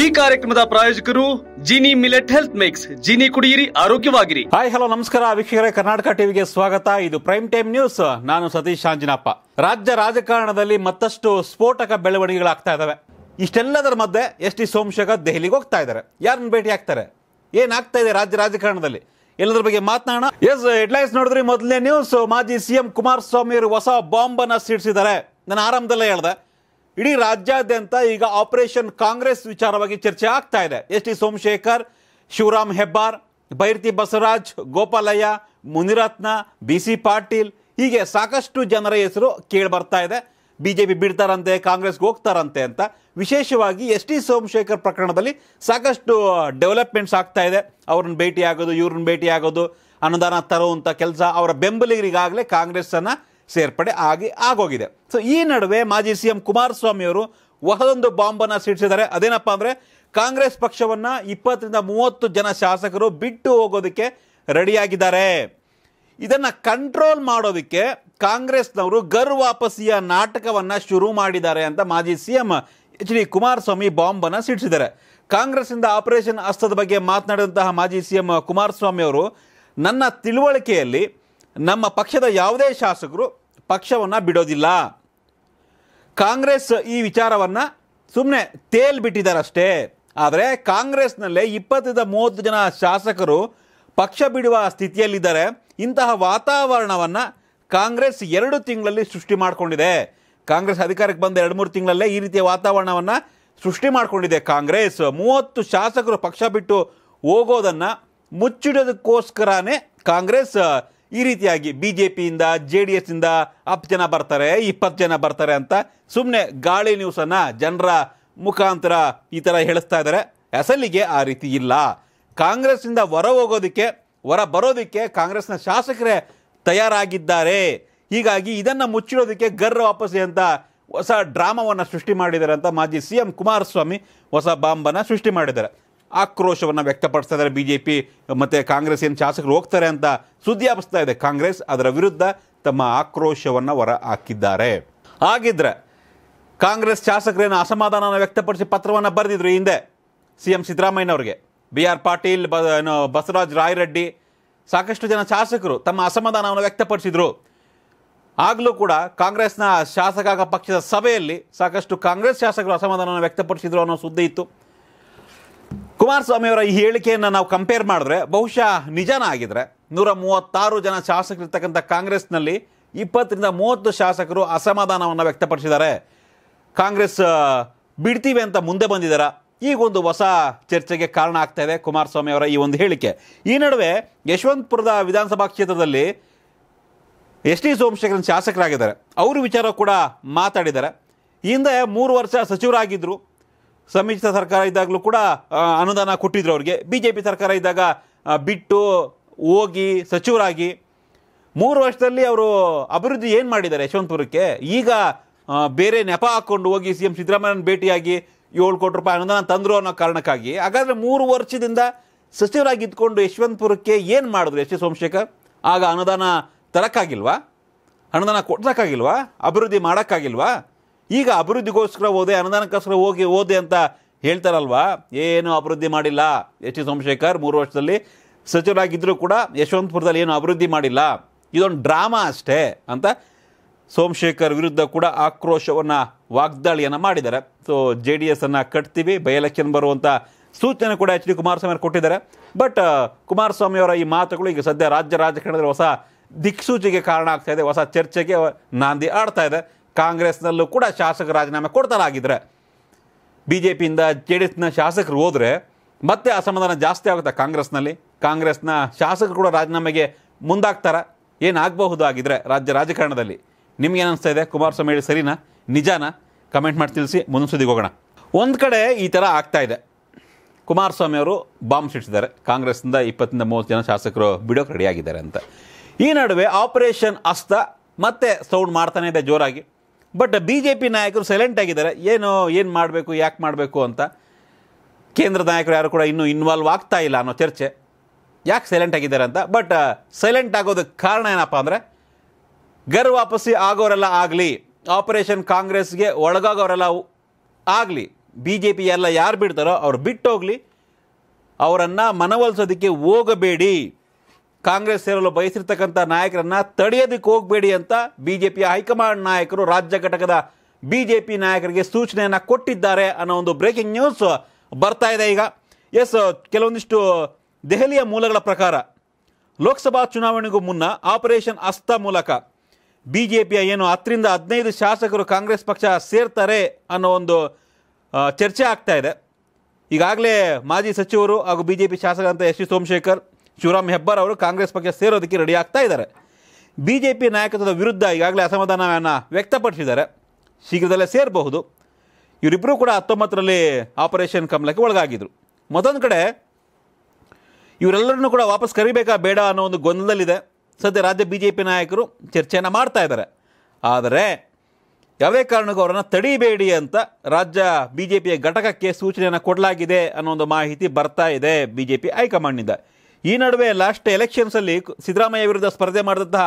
ಈ ಕಾರ್ಯಕ್ರಮದ ಪ್ರಾಯೋಜಕರು Jini millet health mix Jini ಕುಡಿಯಿರಿ ಆರೋಗ್ಯವಾಗಿರಿ ಹಾಯ್ ಹಲೋ ನಮಸ್ಕಾರ ವೀಕ್ಷಕರೇ ಕರ್ನಾಟಕ ಟಿವಿಗೆ ಸ್ವಾಗತ ಇದು ಪ್ರೈಮ್ ಟೈಮ್ ನ್ಯೂಸ್ ನಾನು ಸತೀಶ್ ಆಂಜನಪ್ಪ ರಾಜ್ಯ ರಾಜಕಾರಣದಲ್ಲಿ ಮತ್ತಷ್ಟು ಸ್ಫೋಟಕ ಬೆಳವಣಿಗೆಗಳಾಗ್ತಾ ಇದಾವೆ ಇಷ್ಟೆಲ್ಲದರ ಮಧ್ಯೆ ಎಸ್ ಟಿ ಸೋಮಶೇಖರ್ ದೆಹಲಿಗೆ ಹೋಗ್ತಾ ಇದ್ದಾರೆ ಯಾರನ್ನ ಭೇಟಿ ಆಗ್ತಾರೆ ಏನಾಗ್ತಾ ಇದೆ ರಾಜ್ಯ ರಾಜಕಾರಣದಲ್ಲಿ ಎಲ್ಲದರ ಬಗ್ಗೆ ಮಾತನಾಡೋಣ ಎಸ್ ಹೆಡ್ಲೈನ್ಸ್ ನೋಡಿದ್ರಿ ಮೊದಲನೇ ನ್ಯೂಸ್ ಮಾಜಿ ಸಿಎಂ ಕುಮಾರಸ್ವಾಮಿ ಅವರು ಹೊಸ ಬಾಂಬ್ ಅನ್ನ ಸಿಡಿಸಿದ್ದಾರೆ ನಾನು ಆರಂಭದಲ್ಲೇ ಹೇಳ್ದೆ ಇಡೀ ರಾಜ್ಯಾದ್ಯಂತ ಈಗ ಆಪರೇಷನ್ ಕಾಂಗ್ರೆಸ್ ವಿಚಾರವಾಗಿ ಚರ್ಚೆ ಆಗ್ತಾ ಇದೆ S T Somashekar Shivaram Hebbar Byrathi Basavaraj Gopalaiah Munirathna B C Patil ಹೀಗೆ ಸಾಕಷ್ಟು ಜನರ ಹೆಸರು ಕೇಳಿ ಬರ್ತಾ ಇದೆ ಪಿ ಬಿಡ್ತಾರಂತೆ ಕಾಂಗ್ರೆಸ್ಗೆ ಹೋಗ್ತಾರಂತೆ ಅಂತ ವಿಶೇಷವಾಗಿ ಎಸ್ ಟಿ ಸೋಮಶೇಖರ್ ಪ್ರಕರಣದಲ್ಲಿ ಸಾಕಷ್ಟು ಡೆವಲಪ್ಮೆಂಟ್ಸ್ ಆಗ್ತಾ ಇದೆ ಅವ್ರನ್ನ ಭೇಟಿ ಆಗೋದು ಇವ್ರನ್ನ ಭೇಟಿ ಆಗೋದು ಅನುದಾನ ತರುವಂಥ ಕೆಲಸ ಅವರ ಬೆಂಬಲಿಗರಿಗಾಗಲೇ ಕಾಂಗ್ರೆಸ್ಸನ್ನು ಸೇರ್ಪಡೆ ಆಗಿ ಆಗೋಗಿದೆ ಸೊ ಈ ನಡುವೆ ಮಾಜಿ ಸಿ ಎಂ ಕುಮಾರಸ್ವಾಮಿಯವರು ಹೊಸದೊಂದು ಬಾಂಬನ್ನು ಸಿಡಿಸಿದ್ದಾರೆ ಅದೇನಪ್ಪ ಅಂದರೆ ಕಾಂಗ್ರೆಸ್ ಪಕ್ಷವನ್ನು ಇಪ್ಪತ್ತರಿಂದ ಮೂವತ್ತು ಜನ ಶಾಸಕರು ಬಿಟ್ಟು ಹೋಗೋದಕ್ಕೆ ರೆಡಿಯಾಗಿದ್ದಾರೆ ಇದನ್ನು ಕಂಟ್ರೋಲ್ ಮಾಡೋದಕ್ಕೆ ಕಾಂಗ್ರೆಸ್ನವರು ಗರ್ ವಾಪಸಿಯ ನಾಟಕವನ್ನು ಶುರು ಮಾಡಿದ್ದಾರೆ ಅಂತ ಮಾಜಿ C M H D Kumaraswamy ಬಾಂಬನ್ನು ಸಿಡಿಸಿದ್ದಾರೆ ಕಾಂಗ್ರೆಸ್ನಿಂದ ಆಪರೇಷನ್ ಹಸ್ತದ ಬಗ್ಗೆ ಮಾತನಾಡಿದಂತಹ ಮಾಜಿ ಸಿ ಎಂ ಕುಮಾರಸ್ವಾಮಿ ಅವರು ನನ್ನ ತಿಳುವಳಿಕೆಯಲ್ಲಿ ನಮ್ಮ ಪಕ್ಷದ ಯಾವುದೇ ಶಾಸಕರು ಪಕ್ಷವನ್ನು ಬಿಡೋದಿಲ್ಲ ಕಾಂಗ್ರೆಸ್ ಈ ವಿಚಾರವನ್ನು ಸುಮ್ಮನೆ ತೇಲ್ ಬಿಟ್ಟಿದ್ದಾರಷ್ಟೇ ಆದರೆ ಕಾಂಗ್ರೆಸ್ನಲ್ಲೇ ಇಪ್ಪತ್ತರಿಂದ ಮೂವತ್ತು ಜನ ಶಾಸಕರು ಪಕ್ಷ ಬಿಡುವ ಸ್ಥಿತಿಯಲ್ಲಿದ್ದಾರೆ ಇಂತಹ ವಾತಾವರಣವನ್ನು ಕಾಂಗ್ರೆಸ್ ಎರಡು ತಿಂಗಳಲ್ಲಿ ಸೃಷ್ಟಿ ಮಾಡಿಕೊಂಡಿದೆ ಕಾಂಗ್ರೆಸ್ ಅಧಿಕಾರಕ್ಕೆ ಬಂದ ಎರಡು ಮೂರು ತಿಂಗಳಲ್ಲೇ ಈ ರೀತಿಯ ವಾತಾವರಣವನ್ನು ಸೃಷ್ಟಿ ಮಾಡಿಕೊಂಡಿದೆ ಕಾಂಗ್ರೆಸ್ ಮೂವತ್ತು ಶಾಸಕರು ಪಕ್ಷ ಬಿಟ್ಟು ಹೋಗೋದನ್ನು ಮುಚ್ಚಿಡೋದಕ್ಕೋಸ್ಕರನೇ ಕಾಂಗ್ರೆಸ್ ಈ ರೀತಿಯಾಗಿ ಬಿ ಜೆ ಪಿಯಿಂದ ಜೆ ಡಿ ಇಂದ ಹತ್ತು ಜನ ಬರ್ತಾರೆ ಇಪ್ಪತ್ತು ಜನ ಬರ್ತಾರೆ ಅಂತ ಸುಮ್ಮನೆ ಗಾಳಿ ನ್ಯೂಸನ್ನು ಜನರ ಮುಖಾಂತರ ಈ ಥರ ಹೇಳಿಸ್ತಾ ಇದ್ದಾರೆ ಅಸಲಿಗೆ ಆ ರೀತಿ ಇಲ್ಲ ಕಾಂಗ್ರೆಸ್ಸಿಂದ ಹೊರ ಹೋಗೋದಕ್ಕೆ ಹೊರ ಬರೋದಕ್ಕೆ ಕಾಂಗ್ರೆಸ್ನ ಶಾಸಕರೇ ತಯಾರಾಗಿದ್ದಾರೆ ಹೀಗಾಗಿ ಇದನ್ನು ಮುಚ್ಚಿರೋದಕ್ಕೆ ಗರ್ ವಾಪಸ್ ಅಂತ ಹೊಸ ಡ್ರಾಮಾವನ್ನು ಸೃಷ್ಟಿ ಮಾಡಿದ್ದಾರೆ ಅಂತ ಮಾಜಿ ಸಿ ಎಂ ಕುಮಾರಸ್ವಾಮಿ ಹೊಸ ಬಾಂಬನ್ನು ಸೃಷ್ಟಿ ಮಾಡಿದ್ದಾರೆ ಆಕ್ರೋಶವನ್ನು ವ್ಯಕ್ತಪಡಿಸ್ತಾ ಇದ್ದಾರೆ ಬಿ ಜೆ ಪಿ ಮತ್ತು ಕಾಂಗ್ರೆಸ್ ಏನು ಶಾಸಕರು ಹೋಗ್ತಾರೆ ಅಂತ ಸುದ್ದಿ ಹಬ್ಬಿಸ್ತಾ ಇದೆ ಕಾಂಗ್ರೆಸ್ ಅದರ ವಿರುದ್ಧ ತಮ್ಮ ಆಕ್ರೋಶವನ್ನು ಹೊರ ಹಾಕಿದ್ದಾರೆ ಹಾಗಿದ್ರೆ ಕಾಂಗ್ರೆಸ್ ಶಾಸಕರೇನು ಅಸಮಾಧಾನವನ್ನು ವ್ಯಕ್ತಪಡಿಸಿ ಪತ್ರವನ್ನು ಬರೆದಿದ್ರು ಹಿಂದೆ ಸಿ ಎಂ ಸಿದ್ದರಾಮಯ್ಯನವ್ರಿಗೆ ಬಿ ಆರ್ ಪಾಟೀಲ್ ಬ ಏನು ಬಸವರಾಜ್ ರಾಯರೆಡ್ಡಿ ಸಾಕಷ್ಟು ಜನ ಶಾಸಕರು ತಮ್ಮ ಅಸಮಾಧಾನವನ್ನು ವ್ಯಕ್ತಪಡಿಸಿದರು ಆಗಲೂ ಕೂಡ ಕಾಂಗ್ರೆಸ್ನ ಶಾಸಕಾಂಗ ಪಕ್ಷದ ಸಭೆಯಲ್ಲಿ ಸಾಕಷ್ಟು ಕಾಂಗ್ರೆಸ್ ಶಾಸಕರು ಅಸಮಾಧಾನವನ್ನು ವ್ಯಕ್ತಪಡಿಸಿದ್ರು ಅನ್ನೋ ಸುದ್ದಿ ಇತ್ತು ಅವರ ಈ ಹೇಳಿಕೆಯನ್ನು ನಾವು ಕಂಪೇರ್ ಮಾಡಿದ್ರೆ ಬಹುಶಃ ನಿಜಾನ ಆಗಿದ್ರೆ ನೂರ ಮೂವತ್ತಾರು ಜನ ಶಾಸಕರಿರ್ತಕ್ಕಂಥ ಕಾಂಗ್ರೆಸ್ನಲ್ಲಿ ಇಪ್ಪತ್ತರಿಂದ ಮೂವತ್ತು ಶಾಸಕರು ಅಸಮಾಧಾನವನ್ನು ವ್ಯಕ್ತಪಡಿಸಿದ್ದಾರೆ ಕಾಂಗ್ರೆಸ್ ಬಿಡ್ತೀವಿ ಅಂತ ಮುಂದೆ ಈಗ ಈಗೊಂದು ಹೊಸ ಚರ್ಚೆಗೆ ಕಾರಣ ಆಗ್ತಾ ಇದೆ ಕುಮಾರಸ್ವಾಮಿ ಅವರ ಈ ಒಂದು ಹೇಳಿಕೆ ಈ ನಡುವೆ ಯಶವಂತಪುರದ ವಿಧಾನಸಭಾ ಕ್ಷೇತ್ರದಲ್ಲಿ ಎಸ್ ಟಿ ಸೋಮಶೇಖರ್ ಶಾಸಕರಾಗಿದ್ದಾರೆ ಅವರು ವಿಚಾರ ಕೂಡ ಮಾತಾಡಿದ್ದಾರೆ ಹಿಂದೆ ಮೂರು ವರ್ಷ ಸಚಿವರಾಗಿದ್ದರು ಸಮ್ಮಿಶ್ರ ಸರ್ಕಾರ ಇದ್ದಾಗಲೂ ಕೂಡ ಅನುದಾನ ಕೊಟ್ಟಿದ್ರು ಅವ್ರಿಗೆ ಬಿ ಜೆ ಪಿ ಸರ್ಕಾರ ಇದ್ದಾಗ ಬಿಟ್ಟು ಹೋಗಿ ಸಚಿವರಾಗಿ ಮೂರು ವರ್ಷದಲ್ಲಿ ಅವರು ಅಭಿವೃದ್ಧಿ ಏನು ಮಾಡಿದ್ದಾರೆ ಯಶವಂತಪುರಕ್ಕೆ ಈಗ ಬೇರೆ ನೆಪ ಹಾಕ್ಕೊಂಡು ಹೋಗಿ ಸಿ ಎಂ ಸಿದ್ದರಾಮಯ್ಯನ ಭೇಟಿಯಾಗಿ ಏಳು ಕೋಟಿ ರೂಪಾಯಿ ಅನುದಾನ ತಂದರು ಅನ್ನೋ ಕಾರಣಕ್ಕಾಗಿ ಹಾಗಾದರೆ ಮೂರು ವರ್ಷದಿಂದ ಸಚಿವರಾಗಿ ಇದ್ಕೊಂಡು ಯಶವಂತಪುರಕ್ಕೆ ಏನು ಮಾಡಿದ್ರು ಎಸ್ ಎ ಸೋಮಶೇಖರ್ ಆಗ ಅನುದಾನ ತರೋಕ್ಕಾಗಿಲ್ವಾ ಅನುದಾನ ಕೊಡ್ಸೋಕ್ಕಾಗಿಲ್ವಾ ಅಭಿವೃದ್ಧಿ ಮಾಡೋಕ್ಕಾಗಿಲ್ವಾ ಈಗ ಅಭಿವೃದ್ಧಿಗೋಸ್ಕರ ಓದೆ ಅನುದಾನಕ್ಕೋಸ್ಕರ ಹೋಗಿ ಓದೆ ಅಂತ ಹೇಳ್ತಾರಲ್ವಾ ಏನು ಅಭಿವೃದ್ಧಿ ಮಾಡಿಲ್ಲ ಎಚ್ ಡಿ ಸೋಮಶೇಖರ್ ಮೂರು ವರ್ಷದಲ್ಲಿ ಸಚಿವರಾಗಿದ್ದರೂ ಕೂಡ ಯಶವಂತಪುರದಲ್ಲಿ ಏನು ಅಭಿವೃದ್ಧಿ ಮಾಡಿಲ್ಲ ಇದೊಂದು ಡ್ರಾಮಾ ಅಷ್ಟೇ ಅಂತ ಸೋಮಶೇಖರ್ ವಿರುದ್ಧ ಕೂಡ ಆಕ್ರೋಶವನ್ನು ವಾಗ್ದಾಳಿಯನ್ನು ಮಾಡಿದ್ದಾರೆ ಸೊ ಜೆ ಡಿ ಎಸ್ಸನ್ನು ಅನ್ನು ಕಟ್ತೀವಿ ಬೈ ಬರುವಂಥ ಸೂಚನೆ ಕೂಡ ಎಚ್ ಡಿ ಕುಮಾರಸ್ವಾಮಿ ಅವರು ಕೊಟ್ಟಿದ್ದಾರೆ ಬಟ್ ಕುಮಾರಸ್ವಾಮಿ ಅವರ ಈ ಮಾತುಗಳು ಈಗ ಸದ್ಯ ರಾಜ್ಯ ರಾಜಕಾರಣದಲ್ಲಿ ಹೊಸ ದಿಕ್ಸೂಚಿಗೆ ಕಾರಣ ಆಗ್ತಾ ಇದೆ ಹೊಸ ಚರ್ಚೆಗೆ ನಾಂದಿ ಆಡ್ತಾ ಇದೆ ಕಾಂಗ್ರೆಸ್ನಲ್ಲೂ ಕೂಡ ಶಾಸಕ ರಾಜೀನಾಮೆ ಕೊಡ್ತಾರಾಗಿದ್ದರೆ ಬಿ ಜೆ ಪಿಯಿಂದ ಜೆ ಡಿ ಎಸ್ನ ಶಾಸಕರು ಹೋದರೆ ಮತ್ತೆ ಅಸಮಾಧಾನ ಜಾಸ್ತಿ ಆಗುತ್ತೆ ಕಾಂಗ್ರೆಸ್ನಲ್ಲಿ ಕಾಂಗ್ರೆಸ್ನ ಶಾಸಕರು ಕೂಡ ರಾಜೀನಾಮೆಗೆ ಮುಂದಾಗ್ತಾರೆ ಏನಾಗಬಹುದು ಆಗಿದ್ರೆ ರಾಜ್ಯ ರಾಜಕಾರಣದಲ್ಲಿ ನಿಮ್ಗೆ ಅನಿಸ್ತಾ ಇದೆ ಕುಮಾರಸ್ವಾಮಿ ಹೇಳಿ ಸರಿನಾ ನಿಜಾನ ಕಮೆಂಟ್ ಮಾಡಿ ತಿಳಿಸಿ ಮುಂದಿನ ಹೋಗೋಣ ಒಂದು ಕಡೆ ಈ ಥರ ಆಗ್ತಾ ಇದೆ ಕುಮಾರಸ್ವಾಮಿ ಅವರು ಬಾಂಬ್ ಸಿಡಿಸಿದ್ದಾರೆ ಕಾಂಗ್ರೆಸ್ನಿಂದ ಇಪ್ಪತ್ತಿಂದ ಮೂವತ್ತು ಜನ ಶಾಸಕರು ಬಿಡೋಕೆ ರೆಡಿಯಾಗಿದ್ದಾರೆ ಅಂತ ಈ ನಡುವೆ ಆಪರೇಷನ್ ಅಸ್ತ ಮತ್ತೆ ಸೌಂಡ್ ಮಾಡ್ತಾನೆ ಇದೆ ಜೋರಾಗಿ ಬಟ್ ಬಿ ಜೆ ಪಿ ನಾಯಕರು ಸೈಲೆಂಟ್ ಆಗಿದ್ದಾರೆ ಏನು ಏನು ಮಾಡಬೇಕು ಯಾಕೆ ಮಾಡಬೇಕು ಅಂತ ಕೇಂದ್ರ ನಾಯಕರು ಯಾರು ಕೂಡ ಇನ್ನೂ ಇನ್ವಾಲ್ವ್ ಆಗ್ತಾ ಇಲ್ಲ ಅನ್ನೋ ಚರ್ಚೆ ಯಾಕೆ ಸೈಲೆಂಟ್ ಆಗಿದ್ದಾರೆ ಅಂತ ಬಟ್ ಸೈಲೆಂಟ್ uh, ಆಗೋದಕ್ಕೆ ಕಾರಣ ಏನಪ್ಪ ಅಂದರೆ ಗರ್ ವಾಪಸ್ಸಿ ಆಗೋರೆಲ್ಲ ಆಗಲಿ ಆಪರೇಷನ್ ಕಾಂಗ್ರೆಸ್ಗೆ ಒಳಗಾಗೋರೆಲ್ಲ ಆಗಲಿ ಬಿ ಜೆ ಪಿ ಎಲ್ಲ ಯಾರು ಬಿಡ್ತಾರೋ ಅವ್ರು ಬಿಟ್ಟೋಗ್ಲಿ ಅವರನ್ನು ಮನವೊಲಿಸೋದಕ್ಕೆ ಹೋಗಬೇಡಿ ಕಾಂಗ್ರೆಸ್ ಸೇರಲು ಬಯಸಿರ್ತಕ್ಕಂಥ ನಾಯಕರನ್ನು ತಡೆಯೋದಕ್ಕೆ ಹೋಗಬೇಡಿ ಅಂತ ಬಿ ಜೆ ಪಿಯ ಹೈಕಮಾಂಡ್ ನಾಯಕರು ರಾಜ್ಯ ಘಟಕದ ಬಿ ಜೆ ಪಿ ನಾಯಕರಿಗೆ ಸೂಚನೆಯನ್ನು ಕೊಟ್ಟಿದ್ದಾರೆ ಅನ್ನೋ ಒಂದು ಬ್ರೇಕಿಂಗ್ ನ್ಯೂಸ್ ಬರ್ತಾ ಇದೆ ಈಗ ಎಸ್ ಕೆಲವೊಂದಿಷ್ಟು ದೆಹಲಿಯ ಮೂಲಗಳ ಪ್ರಕಾರ ಲೋಕಸಭಾ ಚುನಾವಣೆಗೂ ಮುನ್ನ ಆಪರೇಷನ್ ಅಸ್ತ ಮೂಲಕ ಬಿ ಜೆ ಪಿಯ ಏನು ಹತ್ತರಿಂದ ಹದಿನೈದು ಶಾಸಕರು ಕಾಂಗ್ರೆಸ್ ಪಕ್ಷ ಸೇರ್ತಾರೆ ಅನ್ನೋ ಒಂದು ಚರ್ಚೆ ಆಗ್ತಾ ಇದೆ ಈಗಾಗಲೇ ಮಾಜಿ ಸಚಿವರು ಹಾಗೂ ಬಿ ಜೆ ಪಿ ಶಾಸಕರಂತ ಎಸ್ ವಿ ಸೋಮಶೇಖರ್ ಶಿವರಾಮ್ ಹೆಬ್ಬಾರ್ ಅವರು ಕಾಂಗ್ರೆಸ್ ಪಕ್ಷ ಸೇರೋದಕ್ಕೆ ರೆಡಿ ಆಗ್ತಾ ಇದ್ದಾರೆ ಬಿ ಜೆ ಪಿ ನಾಯಕತ್ವದ ವಿರುದ್ಧ ಈಗಾಗಲೇ ಅಸಮಾಧಾನವನ್ನು ವ್ಯಕ್ತಪಡಿಸಿದ್ದಾರೆ ಶೀಘ್ರದಲ್ಲೇ ಸೇರಬಹುದು ಇವರಿಬ್ಬರೂ ಕೂಡ ಹತ್ತೊಂಬತ್ತರಲ್ಲಿ ಆಪರೇಷನ್ ಕಮಲಕ್ಕೆ ಒಳಗಾಗಿದ್ದರು ಮತ್ತೊಂದು ಕಡೆ ಇವರೆಲ್ಲರನ್ನೂ ಕೂಡ ವಾಪಸ್ ಕರಿಬೇಕಾ ಬೇಡ ಅನ್ನೋ ಒಂದು ಗೊಂದಲದಲ್ಲಿದೆ ಸದ್ಯ ರಾಜ್ಯ ಬಿ ಜೆ ಪಿ ನಾಯಕರು ಚರ್ಚೆಯನ್ನು ಮಾಡ್ತಾ ಇದ್ದಾರೆ ಆದರೆ ಯಾವುದೇ ಕಾರಣಕ್ಕೂ ಅವರನ್ನು ತಡೀಬೇಡಿ ಅಂತ ರಾಜ್ಯ ಬಿ ಜೆ ಪಿಯ ಘಟಕಕ್ಕೆ ಸೂಚನೆಯನ್ನು ಕೊಡಲಾಗಿದೆ ಅನ್ನೋ ಒಂದು ಮಾಹಿತಿ ಬರ್ತಾ ಇದೆ ಬಿ ಜೆ ಪಿ ಹೈಕಮಾಂಡ್ನಿಂದ ಈ ನಡುವೆ ಲಾಸ್ಟ್ ಎಲೆಕ್ಷನ್ಸಲ್ಲಿ ಸಿದ್ದರಾಮಯ್ಯ ವಿರುದ್ಧ ಸ್ಪರ್ಧೆ ಮಾಡಿದಂತಹ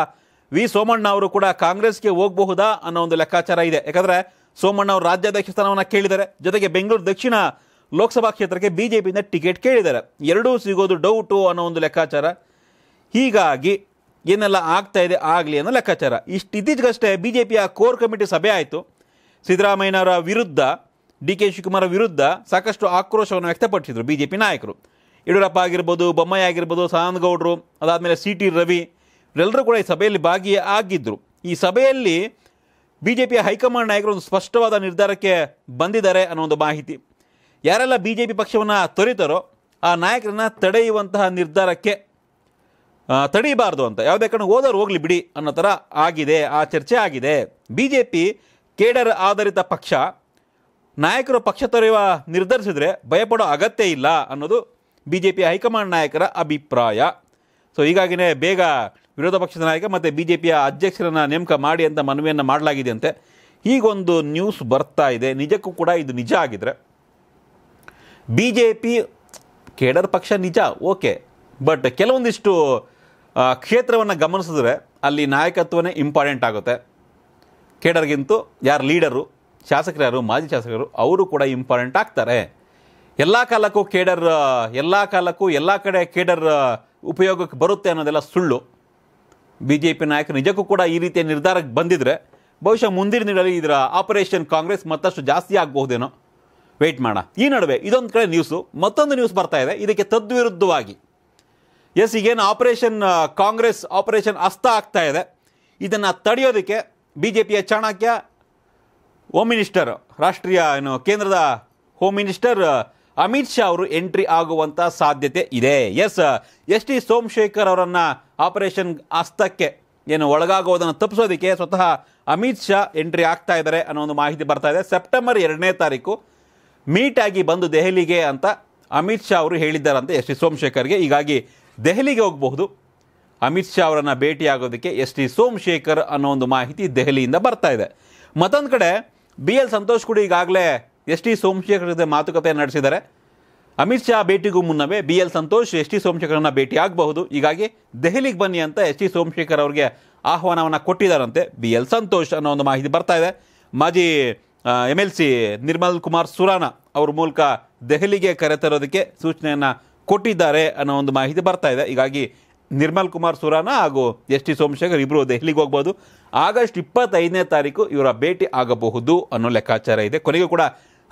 ವಿ ಸೋಮಣ್ಣ ಅವರು ಕೂಡ ಕಾಂಗ್ರೆಸ್ಗೆ ಹೋಗಬಹುದಾ ಅನ್ನೋ ಒಂದು ಲೆಕ್ಕಾಚಾರ ಇದೆ ಯಾಕಂದರೆ ಸೋಮಣ್ಣ ಅವರು ರಾಜ್ಯಾಧ್ಯಕ್ಷ ಸ್ಥಾನವನ್ನು ಕೇಳಿದ್ದಾರೆ ಜೊತೆಗೆ ಬೆಂಗಳೂರು ದಕ್ಷಿಣ ಲೋಕಸಭಾ ಕ್ಷೇತ್ರಕ್ಕೆ ಬಿಜೆಪಿಯಿಂದ ಟಿಕೆಟ್ ಕೇಳಿದ್ದಾರೆ ಎರಡೂ ಸಿಗೋದು ಡೌಟು ಅನ್ನೋ ಒಂದು ಲೆಕ್ಕಾಚಾರ ಹೀಗಾಗಿ ಏನೆಲ್ಲ ಆಗ್ತಾ ಇದೆ ಆಗಲಿ ಅನ್ನೋ ಲೆಕ್ಕಾಚಾರ ಇಷ್ಟು ಇತ್ತೀಚೆಗಷ್ಟೇ ಬಿ ಜೆ ಪಿಯ ಕೋರ್ ಕಮಿಟಿ ಸಭೆ ಆಯಿತು ಸಿದ್ದರಾಮಯ್ಯನವರ ವಿರುದ್ಧ ಡಿ ಕೆ ಶಿವಕುಮಾರ್ ವಿರುದ್ಧ ಸಾಕಷ್ಟು ಆಕ್ರೋಶವನ್ನು ವ್ಯಕ್ತಪಡಿಸಿದರು ಬಿ ಜೆ ಪಿ ನಾಯಕರು ಯಡಿಯೂರಪ್ಪ ಆಗಿರ್ಬೋದು ಬೊಮ್ಮಾಯಿ ಆಗಿರ್ಬೋದು ಸದಾನಂದ ಗೌಡರು ಅದಾದಮೇಲೆ ಸಿ ಟಿ ರವಿ ಇವರೆಲ್ಲರೂ ಕೂಡ ಈ ಸಭೆಯಲ್ಲಿ ಆಗಿದ್ದರು ಈ ಸಭೆಯಲ್ಲಿ ಬಿ ಜೆ ಪಿಯ ಹೈಕಮಾಂಡ್ ನಾಯಕರು ಒಂದು ಸ್ಪಷ್ಟವಾದ ನಿರ್ಧಾರಕ್ಕೆ ಬಂದಿದ್ದಾರೆ ಅನ್ನೋ ಒಂದು ಮಾಹಿತಿ ಯಾರೆಲ್ಲ ಬಿ ಜೆ ಪಿ ಪಕ್ಷವನ್ನು ತೊರಿತಾರೋ ಆ ನಾಯಕರನ್ನು ತಡೆಯುವಂತಹ ನಿರ್ಧಾರಕ್ಕೆ ತಡೀಬಾರ್ದು ಅಂತ ಯಾವುದೇ ಕಾರಣ ಓದೋರು ಹೋಗಲಿ ಬಿಡಿ ಅನ್ನೋ ಥರ ಆಗಿದೆ ಆ ಚರ್ಚೆ ಆಗಿದೆ ಬಿ ಜೆ ಪಿ ಕೇಡರ್ ಆಧಾರಿತ ಪಕ್ಷ ನಾಯಕರು ಪಕ್ಷ ತೊರೆಯುವ ನಿರ್ಧರಿಸಿದರೆ ಭಯಪಡೋ ಅಗತ್ಯ ಇಲ್ಲ ಅನ್ನೋದು ಬಿ ಜೆ ಪಿ ಹೈಕಮಾಂಡ್ ನಾಯಕರ ಅಭಿಪ್ರಾಯ ಸೊ ಹೀಗಾಗಿನೇ ಬೇಗ ವಿರೋಧ ಪಕ್ಷದ ನಾಯಕ ಮತ್ತು ಬಿ ಜೆ ಪಿಯ ಅಧ್ಯಕ್ಷರನ್ನು ನೇಮಕ ಮಾಡಿ ಅಂತ ಮನವಿಯನ್ನು ಮಾಡಲಾಗಿದೆ ಅಂತೆ ಹೀಗೊಂದು ನ್ಯೂಸ್ ಬರ್ತಾ ಇದೆ ನಿಜಕ್ಕೂ ಕೂಡ ಇದು ನಿಜ ಆಗಿದರೆ ಬಿ ಜೆ ಪಿ ಕೇಡರ್ ಪಕ್ಷ ನಿಜ ಓಕೆ ಬಟ್ ಕೆಲವೊಂದಿಷ್ಟು ಕ್ಷೇತ್ರವನ್ನು ಗಮನಿಸಿದ್ರೆ ಅಲ್ಲಿ ನಾಯಕತ್ವನೇ ಇಂಪಾರ್ಟೆಂಟ್ ಆಗುತ್ತೆ ಕೇಡರ್ಗಿಂತೂ ಯಾರು ಲೀಡರು ಶಾಸಕರು ಯಾರು ಮಾಜಿ ಶಾಸಕರು ಅವರು ಕೂಡ ಇಂಪಾರ್ಟೆಂಟ್ ಆಗ್ತಾರೆ ಎಲ್ಲ ಕಾಲಕ್ಕೂ ಕೇಡರ್ ಎಲ್ಲ ಕಾಲಕ್ಕೂ ಎಲ್ಲ ಕಡೆ ಕೇಡರ್ ಉಪಯೋಗಕ್ಕೆ ಬರುತ್ತೆ ಅನ್ನೋದೆಲ್ಲ ಸುಳ್ಳು ಬಿ ಜೆ ಪಿ ನಾಯಕರು ನಿಜಕ್ಕೂ ಕೂಡ ಈ ರೀತಿಯ ನಿರ್ಧಾರಕ್ಕೆ ಬಂದಿದ್ದರೆ ಬಹುಶಃ ಮುಂದಿನ ದಿನಗಳಲ್ಲಿ ಇದರ ಆಪರೇಷನ್ ಕಾಂಗ್ರೆಸ್ ಮತ್ತಷ್ಟು ಜಾಸ್ತಿ ಆಗಬಹುದೇನೋ ವೆಯ್ಟ್ ಮಾಡೋಣ ಈ ನಡುವೆ ಇದೊಂದು ಕಡೆ ನ್ಯೂಸು ಮತ್ತೊಂದು ನ್ಯೂಸ್ ಬರ್ತಾ ಇದೆ ಇದಕ್ಕೆ ತದ್ವಿರುದ್ಧವಾಗಿ ಎಸ್ ಈಗೇನು ಆಪರೇಷನ್ ಕಾಂಗ್ರೆಸ್ ಆಪರೇಷನ್ ಅಸ್ತ ಆಗ್ತಾ ಇದೆ ಇದನ್ನು ತಡೆಯೋದಕ್ಕೆ ಬಿ ಜೆ ಪಿಯ ಚಾಣಕ್ಯ ಹೋಮ್ ಮಿನಿಸ್ಟರ್ ರಾಷ್ಟ್ರೀಯ ಏನು ಕೇಂದ್ರದ ಹೋಮ್ ಮಿನಿಸ್ಟರ್ ಅಮಿತ್ ಶಾ ಅವರು ಎಂಟ್ರಿ ಆಗುವಂಥ ಸಾಧ್ಯತೆ ಇದೆ ಎಸ್ ಎಸ್ ಟಿ ಸೋಮಶೇಖರ್ ಅವರನ್ನು ಆಪರೇಷನ್ ಹಸ್ತಕ್ಕೆ ಏನು ಒಳಗಾಗೋದನ್ನು ತಪ್ಪಿಸೋದಕ್ಕೆ ಸ್ವತಃ ಅಮಿತ್ ಶಾ ಎಂಟ್ರಿ ಆಗ್ತಾ ಇದ್ದಾರೆ ಅನ್ನೋ ಒಂದು ಮಾಹಿತಿ ಬರ್ತಾ ಇದೆ ಸೆಪ್ಟೆಂಬರ್ ಎರಡನೇ ತಾರೀಕು ಮೀಟಾಗಿ ಬಂದು ದೆಹಲಿಗೆ ಅಂತ ಅಮಿತ್ ಶಾ ಅವರು ಹೇಳಿದ್ದಾರೆ ಅಂತ ಎಸ್ ಟಿ ಸೋಮಶೇಖರ್ಗೆ ಹೀಗಾಗಿ ದೆಹಲಿಗೆ ಹೋಗಬಹುದು ಅಮಿತ್ ಶಾ ಅವರನ್ನು ಭೇಟಿಯಾಗೋದಕ್ಕೆ ಎಸ್ ಟಿ ಸೋಮಶೇಖರ್ ಅನ್ನೋ ಒಂದು ಮಾಹಿತಿ ದೆಹಲಿಯಿಂದ ಬರ್ತಾ ಇದೆ ಮತ್ತೊಂದು ಕಡೆ ಬಿ ಎಲ್ ಸಂತೋಷ್ ಕೂಡ ಈಗಾಗಲೇ ಎಸ್ ಟಿ ಸೋಮಶೇಖರ್ ಜೊತೆ ಮಾತುಕತೆ ನಡೆಸಿದ್ದಾರೆ ಅಮಿತ್ ಶಾ ಭೇಟಿಗೂ ಮುನ್ನವೇ B L Santosh S T ಸೋಮಶೇಖರನ್ನ ಆಗಬಹುದು ಹೀಗಾಗಿ ದೆಹಲಿಗೆ ಬನ್ನಿ ಅಂತ ಎಸ್ ಟಿ ಸೋಮಶೇಖರ್ ಅವರಿಗೆ ಆಹ್ವಾನವನ್ನು ಕೊಟ್ಟಿದ್ದಾರಂತೆ ಬಿ ಎಲ್ ಸಂತೋಷ್ ಅನ್ನೋ ಒಂದು ಮಾಹಿತಿ ಬರ್ತಾ ಇದೆ ಮಾಜಿ M L C Nirmal Kumar Surana ಅವ್ರ ಮೂಲಕ ದೆಹಲಿಗೆ ಕರೆತರೋದಕ್ಕೆ ಸೂಚನೆಯನ್ನು ಕೊಟ್ಟಿದ್ದಾರೆ ಅನ್ನೋ ಒಂದು ಮಾಹಿತಿ ಬರ್ತಾ ಇದೆ ಹೀಗಾಗಿ ನಿರ್ಮಲ್ ಕುಮಾರ್ ಸುರಾನ ಹಾಗೂ ಎಸ್ ಟಿ ಸೋಮಶೇಖರ್ ಇಬ್ಬರು ದೆಹಲಿಗೆ ಹೋಗ್ಬೋದು ಆಗಸ್ಟ್ ಇಪ್ಪತ್ತೈದನೇ ತಾರೀಕು ಇವರ ಭೇಟಿ ಆಗಬಹುದು ಅನ್ನೋ ಲೆಕ್ಕಾಚಾರ ಇದೆ ಕೊನೆಗೂ ಕೂಡ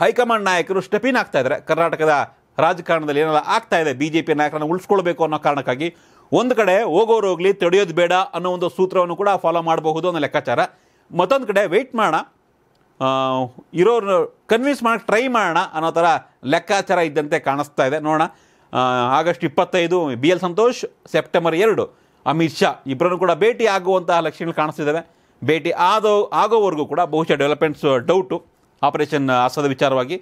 ಹೈಕಮಾಂಡ್ ನಾಯಕರು ಸ್ಟೆಪ್ ಇನ್ ಆಗ್ತಾ ಇದ್ದಾರೆ ಕರ್ನಾಟಕದ ರಾಜಕಾರಣದಲ್ಲಿ ಏನೆಲ್ಲ ಆಗ್ತಾ ಇದೆ ಬಿ ಜೆ ಪಿ ನಾಯಕರನ್ನು ಉಳಿಸ್ಕೊಳ್ಬೇಕು ಅನ್ನೋ ಕಾರಣಕ್ಕಾಗಿ ಒಂದು ಕಡೆ ಹೋಗೋರು ಹೋಗಲಿ ತಡೆಯೋದು ಬೇಡ ಅನ್ನೋ ಒಂದು ಸೂತ್ರವನ್ನು ಕೂಡ ಫಾಲೋ ಮಾಡಬಹುದು ಅನ್ನೋ ಲೆಕ್ಕಾಚಾರ ಮತ್ತೊಂದು ಕಡೆ ವೆಯ್ಟ್ ಮಾಡೋಣ ಇರೋರು ಕನ್ವಿನ್ಸ್ ಮಾಡೋಕ್ಕೆ ಟ್ರೈ ಮಾಡೋಣ ಅನ್ನೋ ಥರ ಲೆಕ್ಕಾಚಾರ ಇದ್ದಂತೆ ಕಾಣಿಸ್ತಾ ಇದೆ ನೋಡೋಣ ಆಗಸ್ಟ್ ಇಪ್ಪತ್ತೈದು ಬಿ ಎಲ್ ಸಂತೋಷ್ ಸೆಪ್ಟೆಂಬರ್ ಎರಡು ಅಮಿತ್ ಶಾ ಇಬ್ಬರನ್ನು ಕೂಡ ಭೇಟಿ ಆಗುವಂತಹ ಲಕ್ಷಣಗಳು ಕಾಣಿಸ್ತಿದ್ದಾವೆ ಭೇಟಿ ಆದೋ ಆಗೋವರೆಗೂ ಕೂಡ ಬಹುಶಃ ಡೆವಲಪ್ಮೆಂಟ್ಸ್ ಡೌಟು ಆಪರೇಷನ್ ಆಸದ ವಿಚಾರವಾಗಿ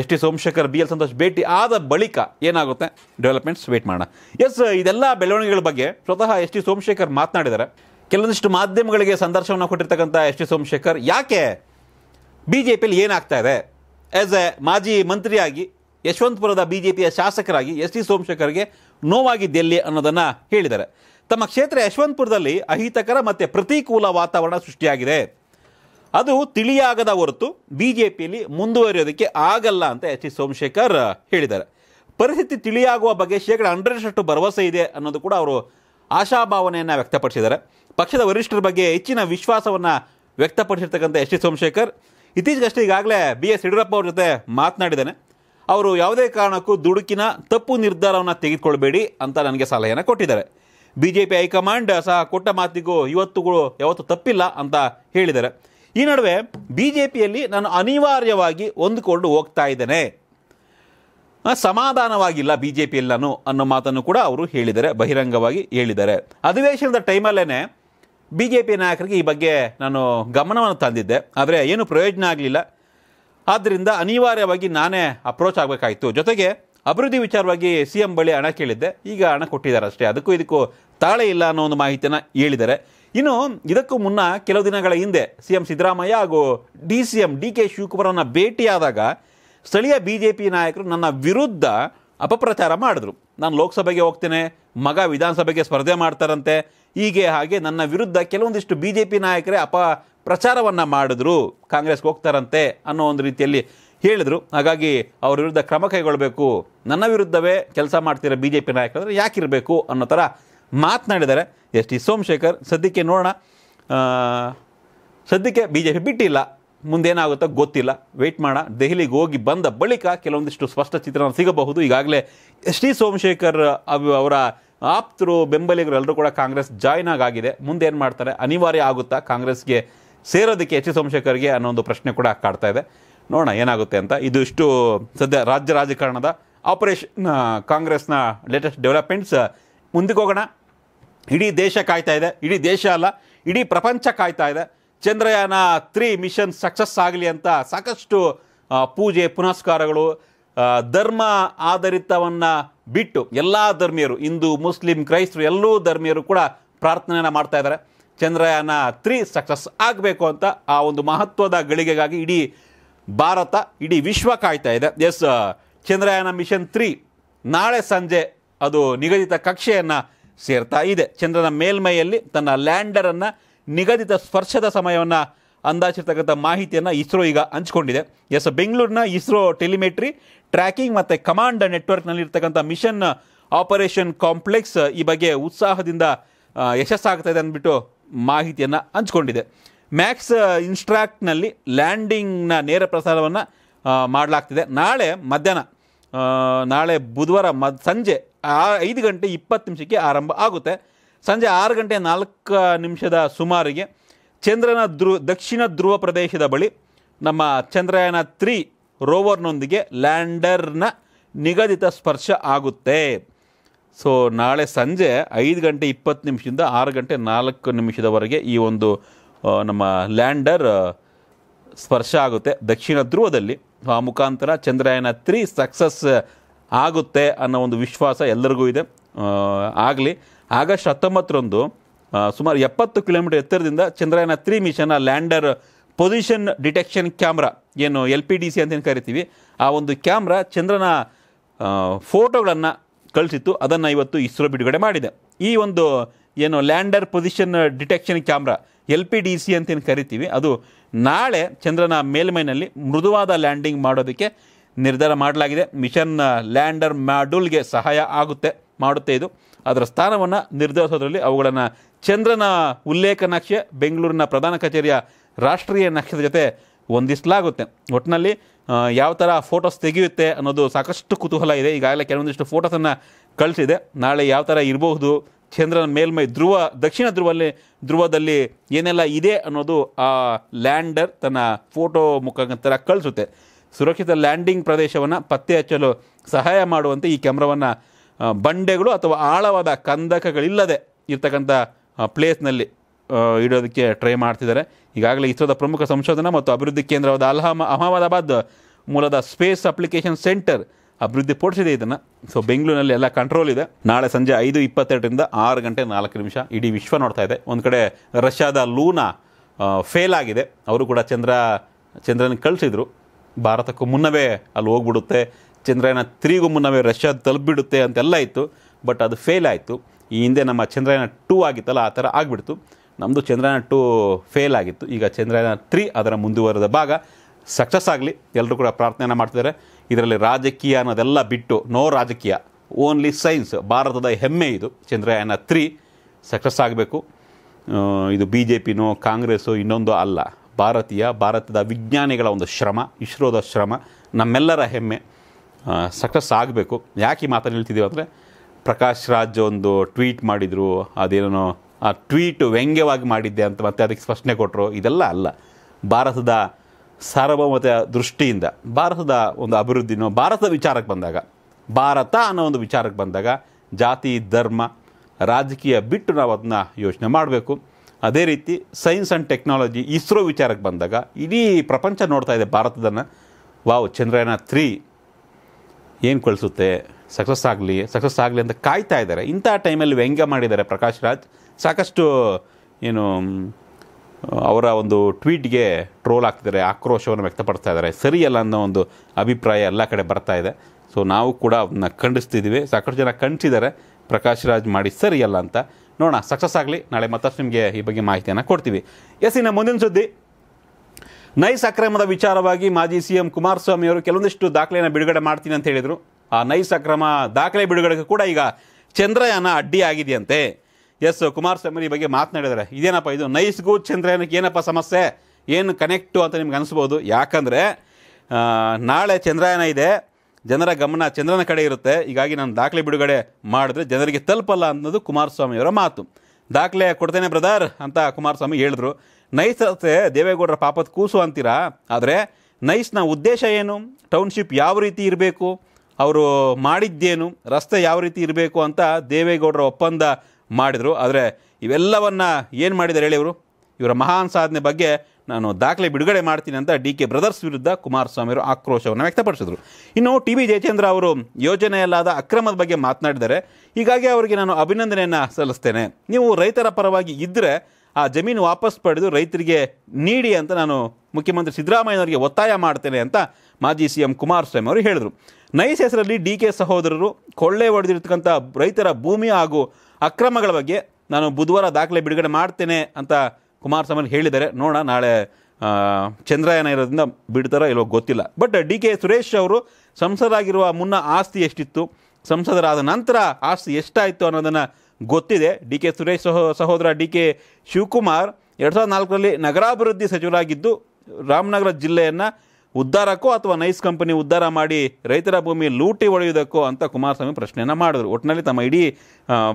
S T Somashekar B L Santosh ಭೇಟಿ ಆದ ಬಳಿಕ ಏನಾಗುತ್ತೆ ಡೆವಲಪ್ಮೆಂಟ್ಸ್ ವೇಟ್ ಮಾಡೋಣ ಎಸ್ ಇದೆಲ್ಲ ಬೆಳವಣಿಗೆಗಳ ಬಗ್ಗೆ ಸ್ವತಃ ಎಸ್ ಟಿ ಸೋಮಶೇಖರ್ ಮಾತನಾಡಿದ್ದಾರೆ ಕೆಲವೊಂದಿಷ್ಟು ಮಾಧ್ಯಮಗಳಿಗೆ ಸಂದರ್ಶನವನ್ನು ಕೊಟ್ಟಿರ್ತಕ್ಕಂಥ ಎಸ್ ಟಿ ಸೋಮಶೇಖರ್ ಯಾಕೆ ಬಿ ಜೆ ಪಿಯಲ್ಲಿ ಏನಾಗ್ತಾ ಇದೆ ಆ್ಯಸ್ ಎ ಮಾಜಿ ಮಂತ್ರಿಯಾಗಿ ಯಶವಂತಪುರದ ಬಿ ಜೆ ಪಿಯ ಶಾಸಕರಾಗಿ ಎಸ್ ಟಿ ಸೋಮಶೇಖರ್ಗೆ ನೋವಾಗಿದ್ದೆಲ್ಲಿ ಅನ್ನೋದನ್ನು ಹೇಳಿದ್ದಾರೆ ತಮ್ಮ ಕ್ಷೇತ್ರ ಯಶವಂತಪುರದಲ್ಲಿ ಅಹಿತಕರ ಮತ್ತು ಪ್ರತಿಕೂಲ ವಾತಾವರಣ ಸೃಷ್ಟಿಯಾಗಿದೆ ಅದು ತಿಳಿಯಾಗದ ಹೊರತು ಬಿ ಜೆ ಪಿಯಲ್ಲಿ ಮುಂದುವರಿಯೋದಕ್ಕೆ ಆಗಲ್ಲ ಅಂತ ಎಚ್ ಡಿ ಸೋಮಶೇಖರ್ ಹೇಳಿದ್ದಾರೆ ಪರಿಸ್ಥಿತಿ ತಿಳಿಯಾಗುವ ಬಗ್ಗೆ ಶೇಕಡ ಹಂಡ್ರೆಡ್ಷ್ಟು ಭರವಸೆ ಇದೆ ಅನ್ನೋದು ಕೂಡ ಅವರು ಆಶಾಭಾವನೆಯನ್ನು ವ್ಯಕ್ತಪಡಿಸಿದ್ದಾರೆ ಪಕ್ಷದ ವರಿಷ್ಠರ ಬಗ್ಗೆ ಹೆಚ್ಚಿನ ವಿಶ್ವಾಸವನ್ನು ವ್ಯಕ್ತಪಡಿಸಿರ್ತಕ್ಕಂಥ ಎಚ್ ಡಿ ಸೋಮಶೇಖರ್ ಇತ್ತೀಚೆಗಷ್ಟೇ ಈಗಾಗಲೇ ಬಿ ಎಸ್ ಯಡಿಯೂರಪ್ಪ ಅವ್ರ ಜೊತೆ ಮಾತನಾಡಿದ್ದಾನೆ ಅವರು ಯಾವುದೇ ಕಾರಣಕ್ಕೂ ದುಡುಕಿನ ತಪ್ಪು ನಿರ್ಧಾರವನ್ನು ತೆಗೆದುಕೊಳ್ಬೇಡಿ ಅಂತ ನನಗೆ ಸಲಹೆಯನ್ನು ಕೊಟ್ಟಿದ್ದಾರೆ ಬಿ ಜೆ ಪಿ ಹೈಕಮಾಂಡ್ ಸಹ ಕೊಟ್ಟ ಮಾತಿಗೂ ಇವತ್ತುಗಳು ಯಾವತ್ತೂ ತಪ್ಪಿಲ್ಲ ಅಂತ ಹೇಳಿದ್ದಾರೆ ಈ ನಡುವೆ ಬಿ ಜೆ ಪಿಯಲ್ಲಿ ನಾನು ಅನಿವಾರ್ಯವಾಗಿ ಹೊಂದಿಕೊಂಡು ಹೋಗ್ತಾ ಇದ್ದೇನೆ ಸಮಾಧಾನವಾಗಿಲ್ಲ ಬಿ ಜೆ ಪಿಯಲ್ಲಿ ನಾನು ಅನ್ನೋ ಮಾತನ್ನು ಕೂಡ ಅವರು ಹೇಳಿದ್ದಾರೆ ಬಹಿರಂಗವಾಗಿ ಹೇಳಿದ್ದಾರೆ ಅಧಿವೇಶನದ ಟೈಮಲ್ಲೇ ಬಿ ಜೆ ಪಿ ನಾಯಕರಿಗೆ ಈ ಬಗ್ಗೆ ನಾನು ಗಮನವನ್ನು ತಂದಿದ್ದೆ ಆದರೆ ಏನು ಪ್ರಯೋಜನ ಆಗಲಿಲ್ಲ ಆದ್ದರಿಂದ ಅನಿವಾರ್ಯವಾಗಿ ನಾನೇ ಅಪ್ರೋಚ್ ಆಗಬೇಕಾಯಿತು ಜೊತೆಗೆ ಅಭಿವೃದ್ಧಿ ವಿಚಾರವಾಗಿ ಸಿ ಎಂ ಬಳಿ ಹಣ ಕೇಳಿದ್ದೆ ಈಗ ಹಣ ಕೊಟ್ಟಿದ್ದಾರೆ ಅಷ್ಟೇ ಅದಕ್ಕೂ ಇದಕ್ಕೂ ತಾಳೆ ಇಲ್ಲ ಅನ್ನೋ ಒಂದು ಮಾಹಿತಿಯನ್ನು ಹೇಳಿದ್ದಾರೆ ಇನ್ನು ಇದಕ್ಕೂ ಮುನ್ನ ಕೆಲವು ದಿನಗಳ ಹಿಂದೆ ಸಿ ಎಂ ಸಿದ್ದರಾಮಯ್ಯ ಹಾಗೂ D C M D K ಶಿವಕುಮಾರನ ಭೇಟಿಯಾದಾಗ ಸ್ಥಳೀಯ ಬಿ ಜೆ ಪಿ ನಾಯಕರು ನನ್ನ ವಿರುದ್ಧ ಅಪಪ್ರಚಾರ ಮಾಡಿದ್ರು ನಾನು ಲೋಕಸಭೆಗೆ ಹೋಗ್ತೇನೆ ಮಗ ವಿಧಾನಸಭೆಗೆ ಸ್ಪರ್ಧೆ ಮಾಡ್ತಾರಂತೆ ಹೀಗೆ ಹಾಗೆ ನನ್ನ ವಿರುದ್ಧ ಕೆಲವೊಂದಿಷ್ಟು ಬಿ ಜೆ ಪಿ ನಾಯಕರೇ ಅಪಪ್ರಚಾರವನ್ನು ಮಾಡಿದ್ರು ಕಾಂಗ್ರೆಸ್ಗೆ ಹೋಗ್ತಾರಂತೆ ಅನ್ನೋ ಒಂದು ರೀತಿಯಲ್ಲಿ ಹೇಳಿದರು ಹಾಗಾಗಿ ಅವ್ರ ವಿರುದ್ಧ ಕ್ರಮ ಕೈಗೊಳ್ಳಬೇಕು ನನ್ನ ವಿರುದ್ಧವೇ ಕೆಲಸ ಮಾಡ್ತಿರೋ ಬಿ ಜೆ ಪಿ ನಾಯಕರು ಯಾಕಿರಬೇಕು ಅನ್ನೋ ಥರ ಮಾತನಾಡಿದ್ದಾರೆ ಎಸ್ ಟಿ ಸೋಮಶೇಖರ್ ಸದ್ಯಕ್ಕೆ ನೋಡೋಣ ಸದ್ಯಕ್ಕೆ ಬಿ ಜೆ ಪಿ ಬಿಟ್ಟಿಲ್ಲ ಮುಂದೇನಾಗುತ್ತೋ ಗೊತ್ತಿಲ್ಲ ವೆಯ್ಟ್ ಮಾಡ ದೆಹಲಿಗೆ ಹೋಗಿ ಬಂದ ಬಳಿಕ ಕೆಲವೊಂದಿಷ್ಟು ಸ್ಪಷ್ಟ ಚಿತ್ರಣ ಸಿಗಬಹುದು ಈಗಾಗಲೇ ಎಸ್ ಟಿ ಸೋಮಶೇಖರ್ ಅವರ ಆಪ್ತರು ಬೆಂಬಲಿಗರೆಲ್ಲರೂ ಕೂಡ ಕಾಂಗ್ರೆಸ್ ಜಾಯ್ನ್ ಆಗಾಗಿದೆ ಮುಂದೆ ಏನು ಮಾಡ್ತಾರೆ ಅನಿವಾರ್ಯ ಆಗುತ್ತಾ ಕಾಂಗ್ರೆಸ್ಗೆ ಸೇರೋದಕ್ಕೆ ಎಚ್ ಡಿ ಸೋಮಶೇಖರ್ಗೆ ಅನ್ನೋ ಒಂದು ಪ್ರಶ್ನೆ ಕೂಡ ಕಾಡ್ತಾ ಇದೆ ನೋಡೋಣ ಏನಾಗುತ್ತೆ ಅಂತ ಇದು ಇಷ್ಟು ಸದ್ಯ ರಾಜ್ಯ ರಾಜಕಾರಣದ ಆಪರೇಷನ್ ಕಾಂಗ್ರೆಸ್ನ ಲೇಟೆಸ್ಟ್ ಡೆವಲಪ್ಮೆಂಟ್ಸ್ ಮುಂದಕ್ಕೆ ಹೋಗೋಣ ಇಡೀ ದೇಶ ಕಾಯ್ತಾ ಇದೆ ಇಡೀ ದೇಶ ಅಲ್ಲ ಇಡೀ ಪ್ರಪಂಚ ಕಾಯ್ತಾ ಇದೆ ಚಂದ್ರಯಾನ ತ್ರೀ ಮಿಷನ್ ಸಕ್ಸಸ್ ಆಗಲಿ ಅಂತ ಸಾಕಷ್ಟು ಪೂಜೆ ಪುನಸ್ಕಾರಗಳು ಧರ್ಮ ಆಧಾರಿತವನ್ನು ಬಿಟ್ಟು ಎಲ್ಲ ಧರ್ಮೀಯರು ಹಿಂದೂ ಮುಸ್ಲಿಂ ಕ್ರೈಸ್ತರು ಎಲ್ಲರೂ ಧರ್ಮೀಯರು ಕೂಡ ಪ್ರಾರ್ಥನೆಯನ್ನು ಮಾಡ್ತಾ ಇದ್ದಾರೆ ಚಂದ್ರಯಾನ ತ್ರೀ ಸಕ್ಸಸ್ ಆಗಬೇಕು ಅಂತ ಆ ಒಂದು ಮಹತ್ವದ ಗಳಿಗೆಗಾಗಿ ಇಡೀ ಭಾರತ ಇಡೀ ವಿಶ್ವ ಕಾಯ್ತಾ ಇದೆ ಎಸ್ ಚಂದ್ರಯಾನ ಮಿಷನ್ ತ್ರೀ ನಾಳೆ ಸಂಜೆ ಅದು ನಿಗದಿತ ಕಕ್ಷೆಯನ್ನು ಸೇರ್ತಾ ಇದೆ ಚಂದ್ರನ ಮೇಲ್ಮೈಯಲ್ಲಿ ತನ್ನ ಲ್ಯಾಂಡರನ್ನು ನಿಗದಿತ ಸ್ಪರ್ಶದ ಸಮಯವನ್ನು ಅಂದಾಜಿರ್ತಕ್ಕಂಥ ಮಾಹಿತಿಯನ್ನು ಇಸ್ರೋ ಈಗ ಹಂಚ್ಕೊಂಡಿದೆ ಎಸ್ ಬೆಂಗಳೂರಿನ ಇಸ್ರೋ ಟೆಲಿಮೆಟ್ರಿ ಟ್ರ್ಯಾಕಿಂಗ್ ಮತ್ತು ಕಮಾಂಡ್ ನೆಟ್ವರ್ಕ್ನಲ್ಲಿರ್ತಕ್ಕಂಥ ಮಿಷನ್ ಆಪರೇಷನ್ ಕಾಂಪ್ಲೆಕ್ಸ್ ಈ ಬಗ್ಗೆ ಉತ್ಸಾಹದಿಂದ ಇದೆ ಅಂದ್ಬಿಟ್ಟು ಮಾಹಿತಿಯನ್ನು ಹಂಚಿಕೊಂಡಿದೆ ಮ್ಯಾಕ್ಸ್ ಇನ್ಸ್ಟ್ರಾಕ್ಟ್ನಲ್ಲಿ ಲ್ಯಾಂಡಿಂಗ್ನ ನೇರ ಪ್ರಸಾರವನ್ನು ಮಾಡಲಾಗ್ತಿದೆ ನಾಳೆ ಮಧ್ಯಾಹ್ನ ನಾಳೆ ಬುಧವಾರ ಮ ಸಂಜೆ ಆ ಐದು ಗಂಟೆ ಇಪ್ಪತ್ತು ನಿಮಿಷಕ್ಕೆ ಆರಂಭ ಆಗುತ್ತೆ ಸಂಜೆ ಆರು ಗಂಟೆ ನಾಲ್ಕು ನಿಮಿಷದ ಸುಮಾರಿಗೆ ಚಂದ್ರನ ಧ್ರುವ ದಕ್ಷಿಣ ಧ್ರುವ ಪ್ರದೇಶದ ಬಳಿ ನಮ್ಮ ಚಂದ್ರಯಾನ ತ್ರೀ ರೋವರ್ನೊಂದಿಗೆ ಲ್ಯಾಂಡರ್ನ ನಿಗದಿತ ಸ್ಪರ್ಶ ಆಗುತ್ತೆ ಸೊ ನಾಳೆ ಸಂಜೆ ಐದು ಗಂಟೆ ಇಪ್ಪತ್ತು ನಿಮಿಷದಿಂದ ಆರು ಗಂಟೆ ನಾಲ್ಕು ನಿಮಿಷದವರೆಗೆ ಈ ಒಂದು ನಮ್ಮ ಲ್ಯಾಂಡರ್ ಸ್ಪರ್ಶ ಆಗುತ್ತೆ ದಕ್ಷಿಣ ಧ್ರುವದಲ್ಲಿ ಆ ಮುಖಾಂತರ ಚಂದ್ರಯಾನ ತ್ರೀ ಸಕ್ಸಸ್ ಆಗುತ್ತೆ ಅನ್ನೋ ಒಂದು ವಿಶ್ವಾಸ ಎಲ್ಲರಿಗೂ ಇದೆ ಆಗಲಿ ಆಗಸ್ಟ್ ಹತ್ತೊಂಬತ್ತರಂದು ಸುಮಾರು ಎಪ್ಪತ್ತು ಕಿಲೋಮೀಟರ್ ಎತ್ತರದಿಂದ ಚಂದ್ರಯಾನ ತ್ರೀ ಆ ಲ್ಯಾಂಡರ್ ಪೊಸಿಷನ್ ಡಿಟೆಕ್ಷನ್ ಕ್ಯಾಮ್ರಾ ಏನು ಎಲ್ ಪಿ ಡಿ ಸಿ ಅಂತೇನು ಕರಿತೀವಿ ಆ ಒಂದು ಕ್ಯಾಮ್ರಾ ಚಂದ್ರನ ಫೋಟೋಗಳನ್ನು ಕಳಿಸಿತ್ತು ಅದನ್ನು ಇವತ್ತು ಇಸ್ರೋ ಬಿಡುಗಡೆ ಮಾಡಿದೆ ಈ ಒಂದು ಏನು lander position detection camera L P D C ಅಂತೇನು ಕರಿತೀವಿ ಅದು ನಾಳೆ ಚಂದ್ರನ ಮೇಲ್ಮೈನಲ್ಲಿ ಮೃದುವಾದ ಲ್ಯಾಂಡಿಂಗ್ ಮಾಡೋದಕ್ಕೆ ನಿರ್ಧಾರ ಮಾಡಲಾಗಿದೆ ಮಿಷನ್ ಲ್ಯಾಂಡರ್ ಮ್ಯಾಡೂಲ್ಗೆ ಸಹಾಯ ಆಗುತ್ತೆ ಮಾಡುತ್ತೆ ಇದು ಅದರ ಸ್ಥಾನವನ್ನು ನಿರ್ಧರಿಸೋದ್ರಲ್ಲಿ ಅವುಗಳನ್ನು ಚಂದ್ರನ ಉಲ್ಲೇಖ ನಕ್ಷೆ ಬೆಂಗಳೂರಿನ ಪ್ರಧಾನ ಕಚೇರಿಯ ರಾಷ್ಟ್ರೀಯ ನಕ್ಷೆದ ಜೊತೆ ಹೊಂದಿಸಲಾಗುತ್ತೆ ಒಟ್ಟಿನಲ್ಲಿ ಯಾವ ಥರ ಫೋಟೋಸ್ ತೆಗೆಯುತ್ತೆ ಅನ್ನೋದು ಸಾಕಷ್ಟು ಕುತೂಹಲ ಇದೆ ಈಗಾಗಲೇ ಕೆಲವೊಂದಿಷ್ಟು ಫೋಟೋಸನ್ನು ಕಳಿಸಿದೆ ನಾಳೆ ಯಾವ ಥರ ಇರಬಹುದು ಚಂದ್ರನ ಮೇಲ್ಮೈ ಧ್ರುವ ದಕ್ಷಿಣ ಧ್ರುವಲ್ಲಿ ಧ್ರುವದಲ್ಲಿ ಏನೆಲ್ಲ ಇದೆ ಅನ್ನೋದು ಆ ಲ್ಯಾಂಡರ್ ತನ್ನ ಫೋಟೋ ಮುಖಾಂತರ ಕಳಿಸುತ್ತೆ ಸುರಕ್ಷಿತ ಲ್ಯಾಂಡಿಂಗ್ ಪ್ರದೇಶವನ್ನು ಪತ್ತೆ ಹಚ್ಚಲು ಸಹಾಯ ಮಾಡುವಂತೆ ಈ ಕ್ಯಾಮ್ರಾವನ್ನು ಬಂಡೆಗಳು ಅಥವಾ ಆಳವಾದ ಕಂದಕಗಳಿಲ್ಲದೆ ಇರ್ತಕ್ಕಂಥ ಪ್ಲೇಸ್ನಲ್ಲಿ ಇಡೋದಕ್ಕೆ ಟ್ರೈ ಮಾಡ್ತಿದ್ದಾರೆ ಈಗಾಗಲೇ ಇಸ್ರೋದ ಪ್ರಮುಖ ಸಂಶೋಧನಾ ಮತ್ತು ಅಭಿವೃದ್ಧಿ ಕೇಂದ್ರವಾದ ಅಲ್ಹಾಮ ಅಹಮದಾಬಾದ್ ಮೂಲದ ಸ್ಪೇಸ್ ಅಪ್ಲಿಕೇಶನ್ ಸೆಂಟರ್ ಅಭಿವೃದ್ಧಿಪಡಿಸಿದೆ ಇದನ್ನು ಸೊ ಬೆಂಗಳೂರಿನಲ್ಲಿ ಎಲ್ಲ ಕಂಟ್ರೋಲ್ ಇದೆ ನಾಳೆ ಸಂಜೆ ಐದು ಇಪ್ಪತ್ತೆರಡರಿಂದ ಆರು ಗಂಟೆ ನಾಲ್ಕು ನಿಮಿಷ ಇಡೀ ವಿಶ್ವ ನೋಡ್ತಾ ಇದೆ ಒಂದು ಕಡೆ ರಷ್ಯಾದ ಲೂನಾ ಫೇಲ್ ಆಗಿದೆ ಅವರು ಕೂಡ ಚಂದ್ರ ಚಂದ್ರನ ಕಳಿಸಿದ್ರು ಭಾರತಕ್ಕೂ ಮುನ್ನವೇ ಅಲ್ಲಿ ಹೋಗ್ಬಿಡುತ್ತೆ ಚಂದ್ರಯಾನ ತ್ರೀಗೂ ಮುನ್ನವೇ ರಷ್ಯಾ ತಲುಪಿಬಿಡುತ್ತೆ ಅಂತೆಲ್ಲ ಇತ್ತು ಬಟ್ ಅದು ಫೇಲ್ ಆಯಿತು ಈ ಹಿಂದೆ ನಮ್ಮ ಚಂದ್ರಯಾನ ಟೂ ಆಗಿತ್ತಲ್ಲ ಆ ಥರ ಆಗಿಬಿಡ್ತು ನಮ್ಮದು ಚಂದ್ರಯಾನ ಟೂ ಫೇಲ್ ಆಗಿತ್ತು ಈಗ ಚಂದ್ರಯಾನ ತ್ರೀ ಅದರ ಮುಂದುವರೆದ ಭಾಗ ಸಕ್ಸಸ್ ಆಗಲಿ ಎಲ್ಲರೂ ಕೂಡ ಪ್ರಾರ್ಥನೆ ಮಾಡ್ತಿದ್ದಾರೆ ಇದರಲ್ಲಿ ರಾಜಕೀಯ ಅನ್ನೋದೆಲ್ಲ ಬಿಟ್ಟು ನೋ ರಾಜಕೀಯ ಓನ್ಲಿ ಸೈನ್ಸ್ ಭಾರತದ ಹೆಮ್ಮೆ ಇದು ಚಂದ್ರಯಾನ ತ್ರೀ ಸಕ್ಸಸ್ ಆಗಬೇಕು ಇದು ಬಿ ಜೆ ಪಿನೋ ಕಾಂಗ್ರೆಸ್ಸು ಇನ್ನೊಂದು ಅಲ್ಲ ಭಾರತೀಯ ಭಾರತದ ವಿಜ್ಞಾನಿಗಳ ಒಂದು ಶ್ರಮ ಇಸ್ರೋದ ಶ್ರಮ ನಮ್ಮೆಲ್ಲರ ಹೆಮ್ಮೆ ಸಕ್ಸಸ್ ಆಗಬೇಕು ಯಾಕೆ ಈ ಮಾತನ್ನು ಹೇಳ್ತಿದ್ದೀವಿ ಅಂದರೆ ಪ್ರಕಾಶ್ ರಾಜ್ ಒಂದು ಟ್ವೀಟ್ ಮಾಡಿದರು ಅದೇನೋ ಆ ಟ್ವೀಟ್ ವ್ಯಂಗ್ಯವಾಗಿ ಮಾಡಿದ್ದೆ ಅಂತ ಮತ್ತೆ ಅದಕ್ಕೆ ಸ್ಪಷ್ಟನೆ ಕೊಟ್ಟರು ಇದೆಲ್ಲ ಅಲ್ಲ ಭಾರತದ ಸಾರ್ವಭೌಮತ ದೃಷ್ಟಿಯಿಂದ ಭಾರತದ ಒಂದು ಅಭಿವೃದ್ಧಿನೋ ಭಾರತದ ವಿಚಾರಕ್ಕೆ ಬಂದಾಗ ಭಾರತ ಅನ್ನೋ ಒಂದು ವಿಚಾರಕ್ಕೆ ಬಂದಾಗ ಜಾತಿ ಧರ್ಮ ರಾಜಕೀಯ ಬಿಟ್ಟು ನಾವು ಅದನ್ನ ಯೋಚನೆ ಮಾಡಬೇಕು ಅದೇ ರೀತಿ ಸೈನ್ಸ್ ಆ್ಯಂಡ್ ಟೆಕ್ನಾಲಜಿ ಇಸ್ರೋ ವಿಚಾರಕ್ಕೆ ಬಂದಾಗ ಇಡೀ ಪ್ರಪಂಚ ನೋಡ್ತಾ ಇದೆ ಭಾರತದನ್ನು ವಾವ್ ಚಂದ್ರಯಾನ ತ್ರೀ ಏನು ಕಳಿಸುತ್ತೆ ಸಕ್ಸಸ್ ಆಗಲಿ ಸಕ್ಸಸ್ ಆಗಲಿ ಅಂತ ಕಾಯ್ತಾ ಇದ್ದಾರೆ ಇಂಥ ಟೈಮಲ್ಲಿ ವ್ಯಂಗ್ಯ ಮಾಡಿದ್ದಾರೆ ಪ್ರಕಾಶ್ ರಾಜ್ ಸಾಕಷ್ಟು ಏನು ಅವರ ಒಂದು ಟ್ವೀಟ್ಗೆ ಟ್ರೋಲ್ ಆಗ್ತಿದ್ದಾರೆ ಆಕ್ರೋಶವನ್ನು ವ್ಯಕ್ತಪಡಿಸ್ತಾ ಇದ್ದಾರೆ ಸರಿಯಲ್ಲ ಅನ್ನೋ ಒಂದು ಅಭಿಪ್ರಾಯ ಎಲ್ಲ ಕಡೆ ಬರ್ತಾ ಇದೆ ಸೊ ನಾವು ಕೂಡ ಅದನ್ನ ಖಂಡಿಸ್ತಿದ್ದೀವಿ ಸಾಕಷ್ಟು ಜನ ಖಂಡಿಸಿದ್ದಾರೆ ಪ್ರಕಾಶ್ ರಾಜ್ ಮಾಡಿ ಸರಿಯಲ್ಲ ಅಂತ ನೋಡೋಣ ಸಕ್ಸಸ್ ಆಗಲಿ ನಾಳೆ ಮತ್ತಷ್ಟು ನಿಮಗೆ ಈ ಬಗ್ಗೆ ಮಾಹಿತಿಯನ್ನು ಕೊಡ್ತೀವಿ ಎಸ್ ಇನ್ನು ಮುಂದಿನ ಸುದ್ದಿ ನೈಸ್ ಅಕ್ರಮದ ವಿಚಾರವಾಗಿ ಮಾಜಿ ಸಿ ಎಂ ಕುಮಾರಸ್ವಾಮಿ ಅವರು ಕೆಲವೊಂದಿಷ್ಟು ದಾಖಲೆಯನ್ನು ಬಿಡುಗಡೆ ಮಾಡ್ತೀನಿ ಅಂತ ಹೇಳಿದರು ಆ ನೈಸ್ ಅಕ್ರಮ ದಾಖಲೆ ಬಿಡುಗಡೆಗೆ ಕೂಡ ಈಗ ಚಂದ್ರಯಾನ ಅಡ್ಡಿ ಆಗಿದೆಯಂತೆ ಎಸ್ ಕುಮಾರಸ್ವಾಮಿ ಈ ಬಗ್ಗೆ ಮಾತನಾಡಿದರೆ ಇದೇನಪ್ಪ ಇದು ನೈಸ್ಗೂ ಚಂದ್ರಯಾನಕ್ಕೆ ಏನಪ್ಪ ಸಮಸ್ಯೆ ಏನು ಕನೆಕ್ಟು ಅಂತ ನಿಮ್ಗೆ ಅನಿಸ್ಬೋದು ಯಾಕಂದರೆ ನಾಳೆ ಚಂದ್ರಯಾನ ಇದೆ ಜನರ ಗಮನ ಚಂದ್ರನ ಕಡೆ ಇರುತ್ತೆ ಹೀಗಾಗಿ ನಾನು ದಾಖಲೆ ಬಿಡುಗಡೆ ಮಾಡಿದ್ರೆ ಜನರಿಗೆ ತಲುಪಲ್ಲ ಅನ್ನೋದು ಕುಮಾರಸ್ವಾಮಿಯವರ ಮಾತು ದಾಖಲೆ ಕೊಡ್ತೇನೆ ಬ್ರದರ್ ಅಂತ ಕುಮಾರಸ್ವಾಮಿ ಹೇಳಿದ್ರು ನೈಸ್ತೆ ದೇವೇಗೌಡರ ಪಾಪದ ಕೂಸು ಅಂತೀರಾ ಆದರೆ ನೈಸ್ನ ಉದ್ದೇಶ ಏನು ಟೌನ್ಶಿಪ್ ಯಾವ ರೀತಿ ಇರಬೇಕು ಅವರು ಮಾಡಿದ್ದೇನು ರಸ್ತೆ ಯಾವ ರೀತಿ ಇರಬೇಕು ಅಂತ ದೇವೇಗೌಡರ ಒಪ್ಪಂದ ಮಾಡಿದರು ಆದರೆ ಇವೆಲ್ಲವನ್ನು ಏನು ಮಾಡಿದ್ದಾರೆ ಹೇಳಿ ಅವರು ಇವರ ಮಹಾನ್ ಸಾಧನೆ ಬಗ್ಗೆ ನಾನು ದಾಖಲೆ ಬಿಡುಗಡೆ ಮಾಡ್ತೀನಿ ಅಂತ ಡಿ ಕೆ ಬ್ರದರ್ಸ್ ವಿರುದ್ಧ ಕುಮಾರಸ್ವಾಮಿಯವರು ಆಕ್ರೋಶವನ್ನು ವ್ಯಕ್ತಪಡಿಸಿದರು ಇನ್ನು ಟಿ ವಿ ಜಯಚಂದ್ರ ಅವರು ಯೋಜನೆಯಲ್ಲಾದ ಅಕ್ರಮದ ಬಗ್ಗೆ ಮಾತನಾಡಿದರೆ ಹೀಗಾಗಿ ಅವರಿಗೆ ನಾನು ಅಭಿನಂದನೆಯನ್ನು ಸಲ್ಲಿಸ್ತೇನೆ ನೀವು ರೈತರ ಪರವಾಗಿ ಇದ್ದರೆ ಆ ಜಮೀನು ವಾಪಸ್ ಪಡೆದು ರೈತರಿಗೆ ನೀಡಿ ಅಂತ ನಾನು ಮುಖ್ಯಮಂತ್ರಿ ಸಿದ್ದರಾಮಯ್ಯನವರಿಗೆ ಒತ್ತಾಯ ಮಾಡ್ತೇನೆ ಅಂತ ಮಾಜಿ ಸಿ ಎಂ ಕುಮಾರಸ್ವಾಮಿ ಅವರು ಹೇಳಿದರು ನೈಸ್ ಹೆಸರಲ್ಲಿ ಡಿ ಕೆ ಸಹೋದರರು ಕೊಳ್ಳೆ ಹೊಡೆದಿರ್ತಕ್ಕಂಥ ರೈತರ ಭೂಮಿ ಹಾಗೂ ಅಕ್ರಮಗಳ ಬಗ್ಗೆ ನಾನು ಬುಧವಾರ ದಾಖಲೆ ಬಿಡುಗಡೆ ಮಾಡ್ತೇನೆ ಅಂತ ಕುಮಾರಸ್ವಾಮಿ ಹೇಳಿದ್ದಾರೆ ನೋಡ ನಾಳೆ ಚಂದ್ರಯಾನ ಇರೋದ್ರಿಂದ ಬಿಡ್ತಾರೋ ಇಲ್ಲೋ ಗೊತ್ತಿಲ್ಲ ಬಟ್ ಡಿ ಕೆ ಸುರೇಶ್ ಅವರು ಸಂಸದರಾಗಿರುವ ಮುನ್ನ ಆಸ್ತಿ ಎಷ್ಟಿತ್ತು ಸಂಸದರಾದ ನಂತರ ಆಸ್ತಿ ಎಷ್ಟಾಯಿತು ಅನ್ನೋದನ್ನು ಗೊತ್ತಿದೆ ಡಿ ಕೆ ಸುರೇಶ್ ಸಹೋ ಸಹೋದರ ಡಿ ಕೆ ಶಿವಕುಮಾರ್ ಎರಡು ಸಾವಿರದ ನಾಲ್ಕರಲ್ಲಿ ನಗರಾಭಿವೃದ್ಧಿ ಸಚಿವರಾಗಿದ್ದು ರಾಮನಗರ ಜಿಲ್ಲೆಯನ್ನು ಉದ್ಧಾರಕ್ಕೋ ಅಥವಾ ನೈಸ್ ಕಂಪನಿ ಉದ್ಧಾರ ಮಾಡಿ ರೈತರ ಭೂಮಿ ಲೂಟಿ ಒಡೆಯುವುದಕ್ಕೋ ಅಂತ ಕುಮಾರಸ್ವಾಮಿ ಪ್ರಶ್ನೆಯನ್ನು ಮಾಡಿದರು ಒಟ್ಟಿನಲ್ಲಿ ತಮ್ಮ ಇಡೀ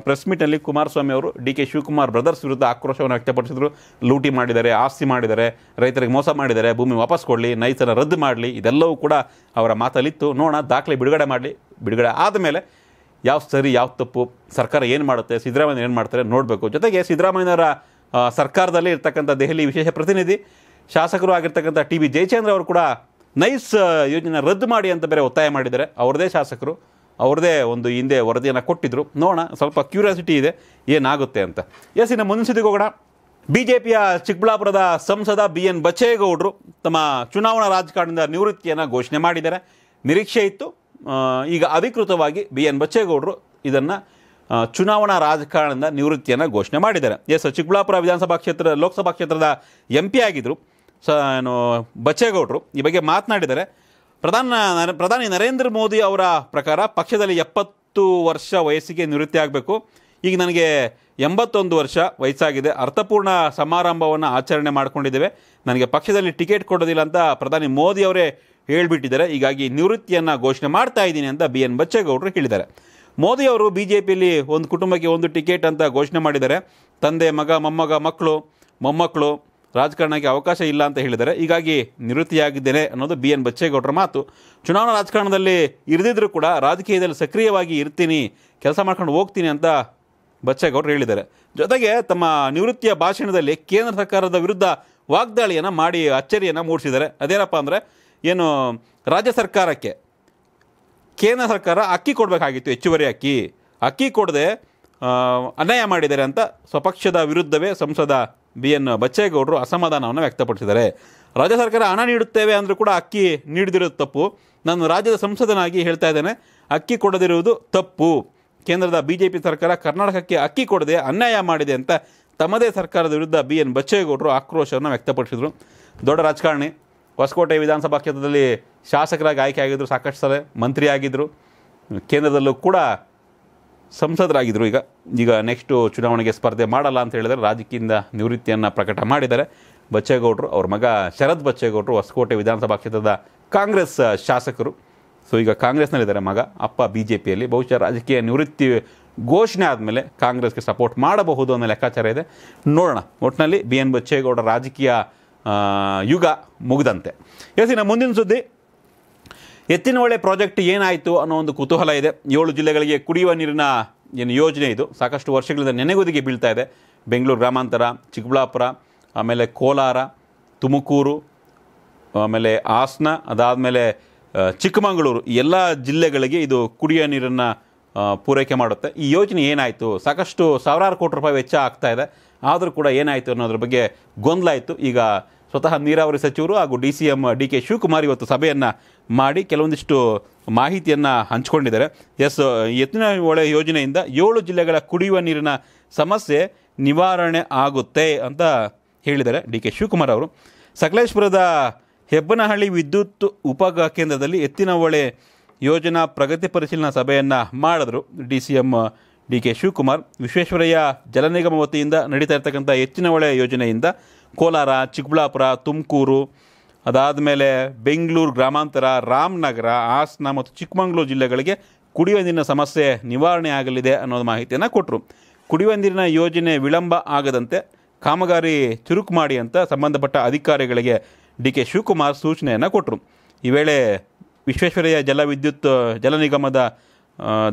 ಪ್ರೆಸ್ ಮೀಟ್ನಲ್ಲಿ ಕುಮಾರಸ್ವಾಮಿ ಅವರು ಡಿ ಕೆ ಶಿವಕುಮಾರ್ ಬ್ರದರ್ಸ್ ವಿರುದ್ಧ ಆಕ್ರೋಶವನ್ನು ವ್ಯಕ್ತಪಡಿಸಿದ್ರು ಲೂಟಿ ಮಾಡಿದ್ದಾರೆ ಆಸ್ತಿ ಮಾಡಿದ್ದಾರೆ ರೈತರಿಗೆ ಮೋಸ ಮಾಡಿದ್ದಾರೆ ಭೂಮಿ ವಾಪಸ್ ಕೊಡಲಿ ನೈಸನ್ನು ರದ್ದು ಮಾಡಲಿ ಇದೆಲ್ಲವೂ ಕೂಡ ಅವರ ಮಾತಲ್ಲಿತ್ತು ನೋಡೋಣ ದಾಖಲೆ ಬಿಡುಗಡೆ ಮಾಡಲಿ ಬಿಡುಗಡೆ ಆದಮೇಲೆ ಯಾವ ಸರಿ ಯಾವ ತಪ್ಪು ಸರ್ಕಾರ ಏನು ಮಾಡುತ್ತೆ ಸಿದ್ದರಾಮಯ್ಯ ಏನು ಮಾಡ್ತಾರೆ ನೋಡಬೇಕು ಜೊತೆಗೆ ಸಿದ್ದರಾಮಯ್ಯನವರ ಸರ್ಕಾರದಲ್ಲಿ ಇರ್ತಕ್ಕಂಥ ದೆಹಲಿ ವಿಶೇಷ ಪ್ರತಿನಿಧಿ ಶಾಸಕರು ಆಗಿರ್ತಕ್ಕಂಥ ಟಿ ಬಿ ಜಯಚಂದ್ರ ಅವರು ಕೂಡ ನೈಸ್ ಯೋಜನೆ ರದ್ದು ಮಾಡಿ ಅಂತ ಬೇರೆ ಒತ್ತಾಯ ಮಾಡಿದ್ದಾರೆ ಅವ್ರದೇ ಶಾಸಕರು ಅವ್ರದೇ ಒಂದು ಹಿಂದೆ ವರದಿಯನ್ನು ಕೊಟ್ಟಿದ್ದರು ನೋಡೋಣ ಸ್ವಲ್ಪ ಕ್ಯೂರಿಯಾಸಿಟಿ ಇದೆ ಏನಾಗುತ್ತೆ ಅಂತ ಎಸ್ ಇನ್ನು ಮುಂದಿನ ಹೋಗೋಣ ಬಿ ಜೆ ಪಿಯ ಚಿಕ್ಕಬಳ್ಳಾಪುರದ ಸಂಸದ ಬಿ ಎನ್ ಬಚ್ಚೇಗೌಡರು ತಮ್ಮ ಚುನಾವಣಾ ರಾಜಕಾರಣದ ನಿವೃತ್ತಿಯನ್ನು ಘೋಷಣೆ ಮಾಡಿದ್ದಾರೆ ನಿರೀಕ್ಷೆ ಇತ್ತು ಈಗ ಅಧಿಕೃತವಾಗಿ ಬಿ ಎನ್ ಬಚ್ಚೇಗೌಡರು ಇದನ್ನು ಚುನಾವಣಾ ರಾಜಕಾರಣದ ನಿವೃತ್ತಿಯನ್ನು ಘೋಷಣೆ ಮಾಡಿದ್ದಾರೆ ಎಸ್ ಚಿಕ್ಕಬಳ್ಳಾಪುರ ವಿಧಾನಸಭಾ ಕ್ಷೇತ್ರ ಲೋಕಸಭಾ ಕ್ಷೇತ್ರದ ಎಂ ಪಿ ಆಗಿದ್ದರು ಸ ಏನು ಬಚ್ಚೇಗೌಡರು ಈ ಬಗ್ಗೆ ಮಾತನಾಡಿದರೆ ಪ್ರಧಾನ ಪ್ರಧಾನಿ ನರೇಂದ್ರ ಮೋದಿ ಅವರ ಪ್ರಕಾರ ಪಕ್ಷದಲ್ಲಿ ಎಪ್ಪತ್ತು ವರ್ಷ ವಯಸ್ಸಿಗೆ ನಿವೃತ್ತಿ ಆಗಬೇಕು ಈಗ ನನಗೆ ಎಂಬತ್ತೊಂದು ವರ್ಷ ವಯಸ್ಸಾಗಿದೆ ಅರ್ಥಪೂರ್ಣ ಸಮಾರಂಭವನ್ನು ಆಚರಣೆ ಮಾಡಿಕೊಂಡಿದ್ದೇವೆ ನನಗೆ ಪಕ್ಷದಲ್ಲಿ ಟಿಕೆಟ್ ಕೊಡೋದಿಲ್ಲ ಅಂತ ಪ್ರಧಾನಿ ಮೋದಿ ಅವರೇ ಹೇಳಿಬಿಟ್ಟಿದ್ದಾರೆ ಹೀಗಾಗಿ ನಿವೃತ್ತಿಯನ್ನು ಘೋಷಣೆ ಮಾಡ್ತಾ ಇದ್ದೀನಿ ಅಂತ ಬಿ ಎನ್ ಬಚ್ಚೇಗೌಡರು ಹೇಳಿದ್ದಾರೆ ಮೋದಿ ಅವರು ಬಿ ಜೆ ಪಿಯಲ್ಲಿ ಒಂದು ಕುಟುಂಬಕ್ಕೆ ಒಂದು ಟಿಕೆಟ್ ಅಂತ ಘೋಷಣೆ ಮಾಡಿದ್ದಾರೆ ತಂದೆ ಮಗ ಮೊಮ್ಮಗ ಮಕ್ಕಳು ಮೊಮ್ಮಕ್ಕಳು ರಾಜಕಾರಣಕ್ಕೆ ಅವಕಾಶ ಇಲ್ಲ ಅಂತ ಹೇಳಿದ್ದಾರೆ ಹೀಗಾಗಿ ನಿವೃತ್ತಿಯಾಗಿದ್ದೇನೆ ಅನ್ನೋದು ಬಿ ಎನ್ ಬಚ್ಚೇಗೌಡರ ಮಾತು ಚುನಾವಣಾ ರಾಜಕಾರಣದಲ್ಲಿ ಇರದಿದ್ದರೂ ಕೂಡ ರಾಜಕೀಯದಲ್ಲಿ ಸಕ್ರಿಯವಾಗಿ ಇರ್ತೀನಿ ಕೆಲಸ ಮಾಡ್ಕೊಂಡು ಹೋಗ್ತೀನಿ ಅಂತ ಬಚ್ಚೇಗೌಡರು ಹೇಳಿದ್ದಾರೆ ಜೊತೆಗೆ ತಮ್ಮ ನಿವೃತ್ತಿಯ ಭಾಷಣದಲ್ಲಿ ಕೇಂದ್ರ ಸರ್ಕಾರದ ವಿರುದ್ಧ ವಾಗ್ದಾಳಿಯನ್ನು ಮಾಡಿ ಅಚ್ಚರಿಯನ್ನು ಮೂಡಿಸಿದ್ದಾರೆ ಅದೇನಪ್ಪ ಅಂದರೆ ಏನು ರಾಜ್ಯ ಸರ್ಕಾರಕ್ಕೆ ಕೇಂದ್ರ ಸರ್ಕಾರ ಅಕ್ಕಿ ಕೊಡಬೇಕಾಗಿತ್ತು ಹೆಚ್ಚುವರಿ ಅಕ್ಕಿ ಅಕ್ಕಿ ಕೊಡದೆ ಅನ್ಯಾಯ ಮಾಡಿದ್ದಾರೆ ಅಂತ ಸ್ವಪಕ್ಷದ ವಿರುದ್ಧವೇ ಸಂಸದ ಬಿ ಎನ್ ಬಚ್ಚೇಗೌಡರು ಅಸಮಾಧಾನವನ್ನು ವ್ಯಕ್ತಪಡಿಸಿದ್ದಾರೆ ರಾಜ್ಯ ಸರ್ಕಾರ ಹಣ ನೀಡುತ್ತೇವೆ ಅಂದರೂ ಕೂಡ ಅಕ್ಕಿ ನೀಡದಿರೋದು ತಪ್ಪು ನಾನು ರಾಜ್ಯದ ಸಂಸದನಾಗಿ ಹೇಳ್ತಾ ಇದ್ದೇನೆ ಅಕ್ಕಿ ಕೊಡದಿರುವುದು ತಪ್ಪು ಕೇಂದ್ರದ ಬಿ ಜೆ ಪಿ ಸರ್ಕಾರ ಕರ್ನಾಟಕಕ್ಕೆ ಅಕ್ಕಿ ಕೊಡದೆ ಅನ್ಯಾಯ ಮಾಡಿದೆ ಅಂತ ತಮ್ಮದೇ ಸರ್ಕಾರದ ವಿರುದ್ಧ ಬಿ ಎನ್ ಬಚ್ಚೇಗೌಡರು ಆಕ್ರೋಶವನ್ನು ವ್ಯಕ್ತಪಡಿಸಿದರು ದೊಡ್ಡ ರಾಜಕಾರಣಿ ಹೊಸಕೋಟೆ ವಿಧಾನಸಭಾ ಕ್ಷೇತ್ರದಲ್ಲಿ ಶಾಸಕರಾಗಿ ಆಯ್ಕೆ ಆಗಿದ್ದರು ಸಾಕಷ್ಟು ಸಲ ಆಗಿದ್ದರು ಕೇಂದ್ರದಲ್ಲೂ ಕೂಡ ಸಂಸದರಾಗಿದ್ದರು ಈಗ ಈಗ ನೆಕ್ಸ್ಟು ಚುನಾವಣೆಗೆ ಸ್ಪರ್ಧೆ ಮಾಡಲ್ಲ ಅಂತ ಹೇಳಿದರೆ ರಾಜಕೀಯದಿಂದ ನಿವೃತ್ತಿಯನ್ನು ಪ್ರಕಟ ಮಾಡಿದ್ದಾರೆ ಬಚ್ಚೇಗೌಡರು ಅವ್ರ ಮಗ ಶರದ್ ಬಚ್ಚೇಗೌಡರು ಹೊಸಕೋಟೆ ವಿಧಾನಸಭಾ ಕ್ಷೇತ್ರದ ಕಾಂಗ್ರೆಸ್ ಶಾಸಕರು ಸೊ ಈಗ ಕಾಂಗ್ರೆಸ್ನಲ್ಲಿದ್ದಾರೆ ಮಗ ಅಪ್ಪ ಬಿ ಜೆ ಪಿಯಲ್ಲಿ ಬಹುಶಃ ರಾಜಕೀಯ ನಿವೃತ್ತಿ ಘೋಷಣೆ ಆದಮೇಲೆ ಕಾಂಗ್ರೆಸ್ಗೆ ಸಪೋರ್ಟ್ ಮಾಡಬಹುದು ಅನ್ನೋ ಲೆಕ್ಕಾಚಾರ ಇದೆ ನೋಡೋಣ ಒಟ್ಟಿನಲ್ಲಿ ಬಿ ಎನ್ ಬಚ್ಚೇಗೌಡ ರಾಜಕೀಯ ಯುಗ ಮುಗಿದಂತೆ ಎಸ್ ಇನ್ನು ಮುಂದಿನ ಸುದ್ದಿ ಎತ್ತಿನಹೊಳೆ ಪ್ರಾಜೆಕ್ಟ್ ಏನಾಯಿತು ಅನ್ನೋ ಒಂದು ಕುತೂಹಲ ಇದೆ ಏಳು ಜಿಲ್ಲೆಗಳಿಗೆ ಕುಡಿಯುವ ನೀರಿನ ಏನು ಯೋಜನೆ ಇದು ಸಾಕಷ್ಟು ವರ್ಷಗಳಿಂದ ನೆನೆಗುದಿಗೆ ಬೀಳ್ತಾ ಇದೆ ಬೆಂಗಳೂರು ಗ್ರಾಮಾಂತರ ಚಿಕ್ಕಬಳ್ಳಾಪುರ ಆಮೇಲೆ ಕೋಲಾರ ತುಮಕೂರು ಆಮೇಲೆ ಹಾಸನ ಅದಾದಮೇಲೆ ಚಿಕ್ಕಮಗಳೂರು ಎಲ್ಲ ಜಿಲ್ಲೆಗಳಿಗೆ ಇದು ಕುಡಿಯುವ ನೀರನ್ನು ಪೂರೈಕೆ ಮಾಡುತ್ತೆ ಈ ಯೋಜನೆ ಏನಾಯಿತು ಸಾಕಷ್ಟು ಸಾವಿರಾರು ಕೋಟಿ ರೂಪಾಯಿ ವೆಚ್ಚ ಆಗ್ತಾಯಿದೆ ಇದೆ ಆದರೂ ಕೂಡ ಏನಾಯಿತು ಅನ್ನೋದ್ರ ಬಗ್ಗೆ ಗೊಂದಲ ಇತ್ತು ಈಗ ಸ್ವತಃ ನೀರಾವರಿ ಸಚಿವರು ಹಾಗೂ D C M D K Shivakumar ಇವತ್ತು ಸಭೆಯನ್ನು ಮಾಡಿ ಕೆಲವೊಂದಿಷ್ಟು ಮಾಹಿತಿಯನ್ನು ಹಂಚಿಕೊಂಡಿದ್ದಾರೆ ಎಸ್ ಎತ್ತಿನ ಒಳೆ ಯೋಜನೆಯಿಂದ ಏಳು ಜಿಲ್ಲೆಗಳ ಕುಡಿಯುವ ನೀರಿನ ಸಮಸ್ಯೆ ನಿವಾರಣೆ ಆಗುತ್ತೆ ಅಂತ ಹೇಳಿದ್ದಾರೆ ಡಿ ಕೆ ಶಿವಕುಮಾರ್ ಅವರು ಸಕಲೇಶ್ಪುರದ ಹೆಬ್ಬನಹಳ್ಳಿ ವಿದ್ಯುತ್ ಉಪ ಕೇಂದ್ರದಲ್ಲಿ ಎತ್ತಿನ ಯೋಜನಾ ಪ್ರಗತಿ ಪರಿಶೀಲನಾ ಸಭೆಯನ್ನು ಮಾಡಿದ್ರು D C M D K Shivakumar Visvesvaraya Jala Nigam ವತಿಯಿಂದ ನಡೀತಾ ಇರ್ತಕ್ಕಂಥ ಎತ್ತಿನ ಹೊಳೆ ಯೋಜನೆಯಿಂದ ಕೋಲಾರ ಚಿಕ್ಕಬಳ್ಳಾಪುರ ತುಮಕೂರು ಅದಾದ ಮೇಲೆ ಬೆಂಗಳೂರು ಗ್ರಾಮಾಂತರ ರಾಮನಗರ ಹಾಸನ ಮತ್ತು ಚಿಕ್ಕಮಗಳೂರು ಜಿಲ್ಲೆಗಳಿಗೆ ಕುಡಿಯುವ ನೀರಿನ ಸಮಸ್ಯೆ ನಿವಾರಣೆ ಆಗಲಿದೆ ಅನ್ನೋದು ಮಾಹಿತಿಯನ್ನು ಕೊಟ್ಟರು ಕುಡಿಯುವ ನೀರಿನ ಯೋಜನೆ ವಿಳಂಬ ಆಗದಂತೆ ಕಾಮಗಾರಿ ಚುರುಕು ಮಾಡಿ ಅಂತ ಸಂಬಂಧಪಟ್ಟ ಅಧಿಕಾರಿಗಳಿಗೆ ಡಿ ಕೆ ಶಿವಕುಮಾರ್ ಸೂಚನೆಯನ್ನು ಕೊಟ್ಟರು ಈ ವೇಳೆ ವಿಶ್ವೇಶ್ವರಯ್ಯ ಜಲವಿದ್ಯುತ್ ಜಲ ನಿಗಮದ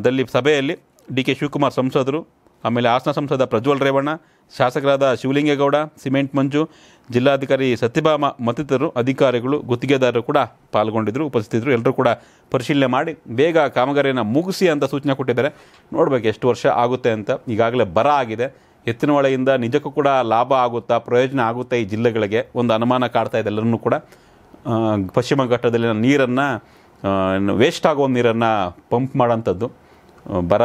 ದಲ್ಲಿ ಸಭೆಯಲ್ಲಿ ಡಿ ಕೆ ಶಿವಕುಮಾರ್ ಸಂಸದರು ಆಮೇಲೆ ಹಾಸನ ಸಂಸದ ಪ್ರಜ್ವಲ್ ರೇವಣ್ಣ ಶಾಸಕರಾದ ಶಿವಲಿಂಗೇಗೌಡ ಸಿಮೆಂಟ್ ಮಂಜು ಜಿಲ್ಲಾಧಿಕಾರಿ ಸತ್ಯಭಾಮ ಮತ್ತಿತರರು ಅಧಿಕಾರಿಗಳು ಗುತ್ತಿಗೆದಾರರು ಕೂಡ ಪಾಲ್ಗೊಂಡಿದ್ದರು ಉಪಸ್ಥಿತರು ಎಲ್ಲರೂ ಕೂಡ ಪರಿಶೀಲನೆ ಮಾಡಿ ಬೇಗ ಕಾಮಗಾರಿಯನ್ನು ಮುಗಿಸಿ ಅಂತ ಸೂಚನೆ ಕೊಟ್ಟಿದ್ದಾರೆ ನೋಡಬೇಕು ಎಷ್ಟು ವರ್ಷ ಆಗುತ್ತೆ ಅಂತ ಈಗಾಗಲೇ ಬರ ಆಗಿದೆ ಎತ್ತಿನ ನಿಜಕ್ಕೂ ಕೂಡ ಲಾಭ ಆಗುತ್ತಾ ಪ್ರಯೋಜನ ಆಗುತ್ತೆ ಈ ಜಿಲ್ಲೆಗಳಿಗೆ ಒಂದು ಅನುಮಾನ ಕಾಡ್ತಾ ಇದೆ ಎಲ್ಲರನ್ನೂ ಕೂಡ ಪಶ್ಚಿಮ ಘಟ್ಟದಲ್ಲಿನ ನೀರನ್ನು ವೇಸ್ಟ್ ಆಗುವ ನೀರನ್ನು ಪಂಪ್ ಮಾಡೋಂಥದ್ದು ಬರ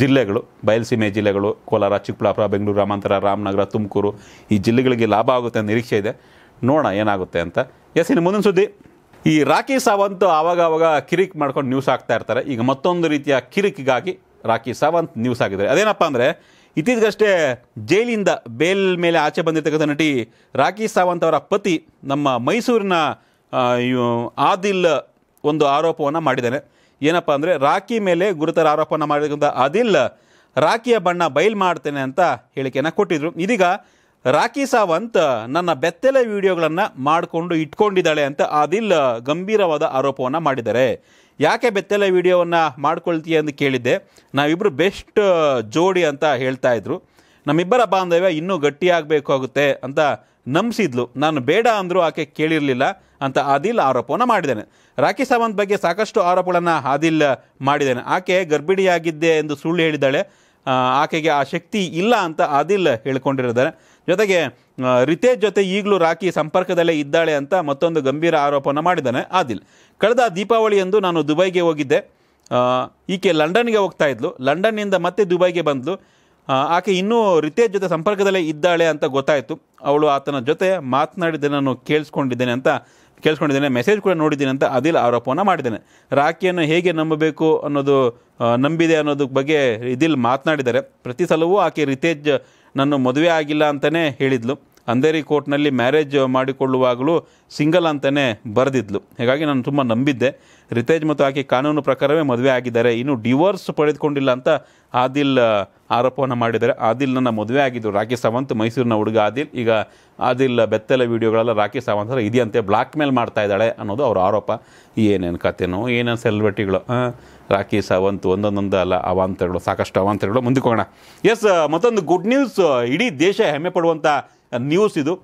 ಜಿಲ್ಲೆಗಳು ಬಯಲುಸೀಮೆ ಜಿಲ್ಲೆಗಳು ಕೋಲಾರ ಚಿಕ್ಕಬಳ್ಳಾಪುರ ಬೆಂಗಳೂರು ರಾಮಾಂತರ ರಾಮನಗರ ತುಮಕೂರು ಈ ಜಿಲ್ಲೆಗಳಿಗೆ ಲಾಭ ಆಗುತ್ತೆ ಅಂತ ನಿರೀಕ್ಷೆ ಇದೆ ನೋಡೋಣ ಏನಾಗುತ್ತೆ ಅಂತ ಎಸ್ ಇನ್ನು ಮುಂದಿನ ಸುದ್ದಿ ಈ ರಾಖಿ ಸಾವಂತ್ ಆವಾಗ ಆವಾಗ ಕಿರಿಕ್ ಮಾಡ್ಕೊಂಡು ನ್ಯೂಸ್ ಆಗ್ತಾ ಇರ್ತಾರೆ ಈಗ ಮತ್ತೊಂದು ರೀತಿಯ ಕಿರಿಕಿಗಾಗಿ ರಾಖಿ ಸಾವಂತ್ ನ್ಯೂಸ್ ಆಗಿದ್ದಾರೆ ಅದೇನಪ್ಪ ಅಂದರೆ ಇತ್ತೀಚೆಗಷ್ಟೇ ಜೈಲಿಂದ ಬೇಲ್ ಮೇಲೆ ಆಚೆ ಬಂದಿರತಕ್ಕಂಥ ನಟಿ ರಾಖಿ ಸಾವಂತ್ ಅವರ ಪತಿ ನಮ್ಮ ಮೈಸೂರಿನ ಆದಿಲ್ ಒಂದು ಆರೋಪವನ್ನು ಮಾಡಿದ್ದಾನೆ ಏನಪ್ಪ ಅಂದರೆ ರಾಖಿ ಮೇಲೆ ಗುರುತರ ಆರೋಪನ ಮಾಡಿದಂಥ ಅದಿಲ್ ರಾಖಿಯ ಬಣ್ಣ ಬಯಲು ಮಾಡ್ತೇನೆ ಅಂತ ಹೇಳಿಕೆಯನ್ನು ಕೊಟ್ಟಿದ್ರು ಇದೀಗ ರಾಖಿ ಸಾವಂತ್ ನನ್ನ ಬೆತ್ತಲೆ ವಿಡಿಯೋಗಳನ್ನು ಮಾಡಿಕೊಂಡು ಇಟ್ಕೊಂಡಿದ್ದಾಳೆ ಅಂತ ಅದಿಲ್ ಗಂಭೀರವಾದ ಆರೋಪವನ್ನು ಮಾಡಿದ್ದಾರೆ ಯಾಕೆ ಬೆತ್ತಲೆ ವಿಡಿಯೋವನ್ನು ಮಾಡ್ಕೊಳ್ತೀಯ ಅಂತ ಕೇಳಿದ್ದೆ ನಾವಿಬ್ಬರು ಬೆಸ್ಟ್ ಜೋಡಿ ಅಂತ ಹೇಳ್ತಾ ಇದ್ರು ನಮ್ಮಿಬ್ಬರ ಬಾಂಧವ್ಯ ಇನ್ನೂ ಗಟ್ಟಿಯಾಗಬೇಕಾಗುತ್ತೆ ಅಂತ ನಂಬಿಸಿದ್ಲು ನಾನು ಬೇಡ ಅಂದರೂ ಆಕೆ ಕೇಳಿರಲಿಲ್ಲ ಅಂತ ಆದಿಲ್ ಆರೋಪವನ್ನು ಮಾಡಿದ್ದಾನೆ ರಾಖಿ ಸಾವಂತ್ ಬಗ್ಗೆ ಸಾಕಷ್ಟು ಆರೋಪಗಳನ್ನು ಆದಿಲ್ ಮಾಡಿದ್ದೇನೆ ಆಕೆ ಗರ್ಭಿಣಿಯಾಗಿದ್ದೆ ಎಂದು ಸುಳ್ಳು ಹೇಳಿದ್ದಾಳೆ ಆಕೆಗೆ ಆ ಶಕ್ತಿ ಇಲ್ಲ ಅಂತ ಆದಿಲ್ ಹೇಳ್ಕೊಂಡಿರಿದ್ದಾರೆ ಜೊತೆಗೆ ರಿತೇಜ್ ಜೊತೆ ಈಗಲೂ ರಾಖಿ ಸಂಪರ್ಕದಲ್ಲೇ ಇದ್ದಾಳೆ ಅಂತ ಮತ್ತೊಂದು ಗಂಭೀರ ಆರೋಪವನ್ನು ಮಾಡಿದ್ದಾನೆ ಆದಿಲ್ ಕಳೆದ ದೀಪಾವಳಿಯಂದು ನಾನು ದುಬೈಗೆ ಹೋಗಿದ್ದೆ ಈಕೆ ಲಂಡನ್ಗೆ ಹೋಗ್ತಾ ಇದ್ಲು ಲಂಡನ್ನಿಂದ ಮತ್ತೆ ದುಬೈಗೆ ಬಂದಳು ಆಕೆ ಇನ್ನೂ ರಿತೇಜ್ ಜೊತೆ ಸಂಪರ್ಕದಲ್ಲೇ ಇದ್ದಾಳೆ ಅಂತ ಗೊತ್ತಾಯಿತು ಅವಳು ಆತನ ಜೊತೆ ಮಾತನಾಡಿದ್ದೇನೆ ನಾನು ಕೇಳಿಸ್ಕೊಂಡಿದ್ದೇನೆ ಅಂತ ಕೇಳಿಸ್ಕೊಂಡಿದ್ದೇನೆ ಮೆಸೇಜ್ ಕೂಡ ನೋಡಿದ್ದೀನಿ ಅಂತ ಅದಿಲ್ ಆರೋಪವನ್ನು ಮಾಡಿದ್ದೇನೆ ರಾಖಿಯನ್ನು ಹೇಗೆ ನಂಬಬೇಕು ಅನ್ನೋದು ನಂಬಿದೆ ಅನ್ನೋದ್ರ ಬಗ್ಗೆ ಇದಿಲ್ ಮಾತನಾಡಿದ್ದಾರೆ ಪ್ರತಿ ಸಲವೂ ಆಕೆ ರಿತೇಜ್ ನನ್ನ ಮದುವೆ ಆಗಿಲ್ಲ ಅಂತಲೇ ಹೇಳಿದ್ಲು ಅಂಧೇರಿ ಕೋರ್ಟ್ನಲ್ಲಿ ಮ್ಯಾರೇಜ್ ಮಾಡಿಕೊಳ್ಳುವಾಗಲೂ ಸಿಂಗಲ್ ಅಂತಲೇ ಬರೆದಿದ್ಲು ಹೀಗಾಗಿ ನಾನು ತುಂಬ ನಂಬಿದ್ದೆ ರಿತೇಜ್ ಮತ್ತು ಆಕೆ ಕಾನೂನು ಪ್ರಕಾರವೇ ಮದುವೆ ಆಗಿದ್ದಾರೆ ಇನ್ನು ಡಿವೋರ್ಸ್ ಪಡೆದುಕೊಂಡಿಲ್ಲ ಅಂತ ಆದಿಲ್ ಆರೋಪವನ್ನು ಮಾಡಿದ್ದಾರೆ ಆದಿಲ್ ನನ್ನ ಮದುವೆ ಆಗಿದ್ದು ರಾಕಿ ಸಾವಂತ್ ಮೈಸೂರಿನ ಹುಡುಗ ಆದಿಲ್ ಈಗ ಆದಿಲ್ ಬೆತ್ತಲ ವೀಡಿಯೋಗಳೆಲ್ಲ ರಾಕಿ ಸಾವಂತ್ ಇದೆಯಂತೆ ಬ್ಲಾಕ್ ಮೇಲ್ ಮಾಡ್ತಾ ಇದ್ದಾಳೆ ಅನ್ನೋದು ಅವ್ರ ಆರೋಪ ಏನೇನು ಕಥೆನೋ ಏನೇನು ಸೆಲೆಬ್ರಿಟಿಗಳು ರಾಕಿ ಸಾವಂತ್ ಒಂದೊಂದೊಂದು ಅಲ್ಲ ಅವಾಂತರಗಳು ಸಾಕಷ್ಟು ಅವಾಂತರಗಳು ಮುಂದಕ್ಕೆ ಎಸ್ ಮತ್ತೊಂದು ಗುಡ್ ನ್ಯೂಸ್ ಇಡೀ ದೇಶ ಹೆಮ್ಮೆ ಪಡುವಂಥ ನ್ಯೂಸ್ ಇದು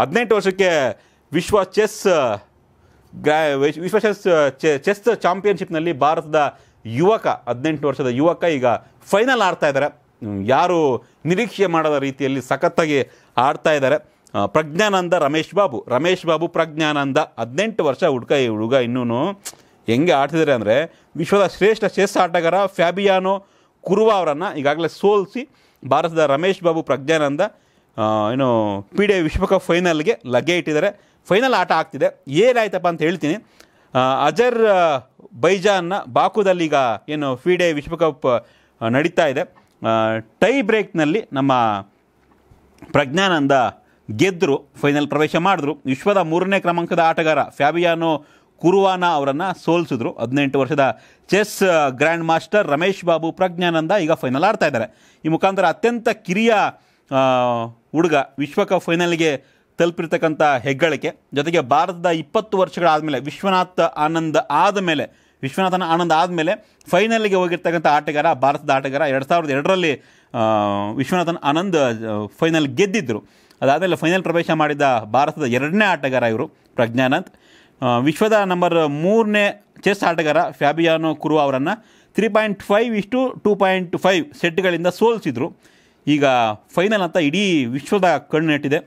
ಹದಿನೆಂಟು ವರ್ಷಕ್ಕೆ ವಿಶ್ವ ಚೆಸ್ ಗ್ರಾ ವಿಶ್ವ ಚೆಸ್ ಚೆಸ್ ಚಾಂಪಿಯನ್ಶಿಪ್ನಲ್ಲಿ ಭಾರತದ ಯುವಕ ಹದಿನೆಂಟು ವರ್ಷದ ಯುವಕ ಈಗ ಫೈನಲ್ ಆಡ್ತಾ ಇದ್ದಾರೆ ಯಾರು ನಿರೀಕ್ಷೆ ಮಾಡದ ರೀತಿಯಲ್ಲಿ ಸಖತ್ತಾಗಿ ಆಡ್ತಾ ಇದ್ದಾರೆ ಪ್ರಜ್ಞಾನಂದ ರಮೇಶ್ ಬಾಬು ರಮೇಶ್ ಬಾಬು ಪ್ರಜ್ಞಾನಂದ ಹದಿನೆಂಟು ವರ್ಷ ಹುಡುಗ ಈ ಹುಡುಗ ಇನ್ನೂ ಹೆಂಗೆ ಆಡ್ತಿದ್ದಾರೆ ಅಂದರೆ ವಿಶ್ವದ ಶ್ರೇಷ್ಠ ಚೆಸ್ ಆಟಗಾರ ಫ್ಯಾಬಿಯಾನೋ ಕುರುವಾ ಅವರನ್ನು ಈಗಾಗಲೇ ಸೋಲಿಸಿ ಭಾರತದ ರಮೇಶ್ ಬಾಬು ಪ್ರಜ್ಞಾನಂದ ಏನು ಪಿ ಡಿ ವಿಶ್ವಕಪ್ ಫೈನಲ್ಗೆ ಲಗ್ಗೆ ಇಟ್ಟಿದ್ದಾರೆ ಫೈನಲ್ ಆಟ ಆಗ್ತಿದೆ ಏನಾಯ್ತಪ್ಪ ಅಂತ ಹೇಳ್ತೀನಿ ಅಜರ್ ಬೈಜಾನ್ನ ಬಾಕುದಲ್ಲಿ ಈಗ ಏನು ಫಿಡೆ ವಿಶ್ವಕಪ್ ನಡೀತಾ ಇದೆ ಟೈ ಬ್ರೇಕ್ನಲ್ಲಿ ನಮ್ಮ ಪ್ರಜ್ಞಾನಂದ ಗೆದ್ದರು ಫೈನಲ್ ಪ್ರವೇಶ ಮಾಡಿದ್ರು ವಿಶ್ವದ ಮೂರನೇ ಕ್ರಮಾಂಕದ ಆಟಗಾರ ಫ್ಯಾಬಿಯಾನೋ ಕುರುವಾನ ಅವರನ್ನು ಸೋಲಿಸಿದ್ರು ಹದಿನೆಂಟು ವರ್ಷದ chess grandmaster Ramesh Babu Praggnanandhaa ಈಗ ಫೈನಲ್ ಆಡ್ತಾ ಇದ್ದಾರೆ ಈ ಮುಖಾಂತರ ಅತ್ಯಂತ ಕಿರಿಯ ಹುಡುಗ ವಿಶ್ವಕಪ್ ಫೈನಲ್ಗೆ ತಲುಪಿರ್ತಕ್ಕಂಥ ಹೆಗ್ಗಳಿಕೆ ಜೊತೆಗೆ ಭಾರತದ ಇಪ್ಪತ್ತು ವರ್ಷಗಳಾದಮೇಲೆ ವಿಶ್ವನಾಥ್ ಆನಂದ್ ಆದಮೇಲೆ ವಿಶ್ವನಾಥನ ಆನಂದ್ ಆದಮೇಲೆ ಫೈನಲ್ಗೆ ಹೋಗಿರ್ತಕ್ಕಂಥ ಆಟಗಾರ ಭಾರತದ ಆಟಗಾರ ಎರಡು ಸಾವಿರದ ಎರಡರಲ್ಲಿ ವಿಶ್ವನಾಥನ್ ಆನಂದ್ ಫೈನಲ್ ಗೆದ್ದಿದ್ದರು ಅದಾದಮೇಲೆ ಫೈನಲ್ ಪ್ರವೇಶ ಮಾಡಿದ ಭಾರತದ ಎರಡನೇ ಆಟಗಾರ ಇವರು ಪ್ರಜ್ಞಾನಂದ್ ವಿಶ್ವದ ನಂಬರ್ ಮೂರನೇ ಚೆಸ್ ಆಟಗಾರ ಫ್ಯಾಬಿಯಾನೋ ಕುರು ಅವರನ್ನು ತ್ರೀ ಪಾಯಿಂಟ್ ಫೈವ್ ಇಷ್ಟು ಟೂ ಪಾಯಿಂಟ್ ಫೈವ್ ಸೆಟ್ಗಳಿಂದ ಸೋಲಿಸಿದರು ಈಗ ಫೈನಲ್ ಅಂತ ಇಡೀ ವಿಶ್ವದ ಕಣ್ಣು ನೆಟ್ಟಿದೆ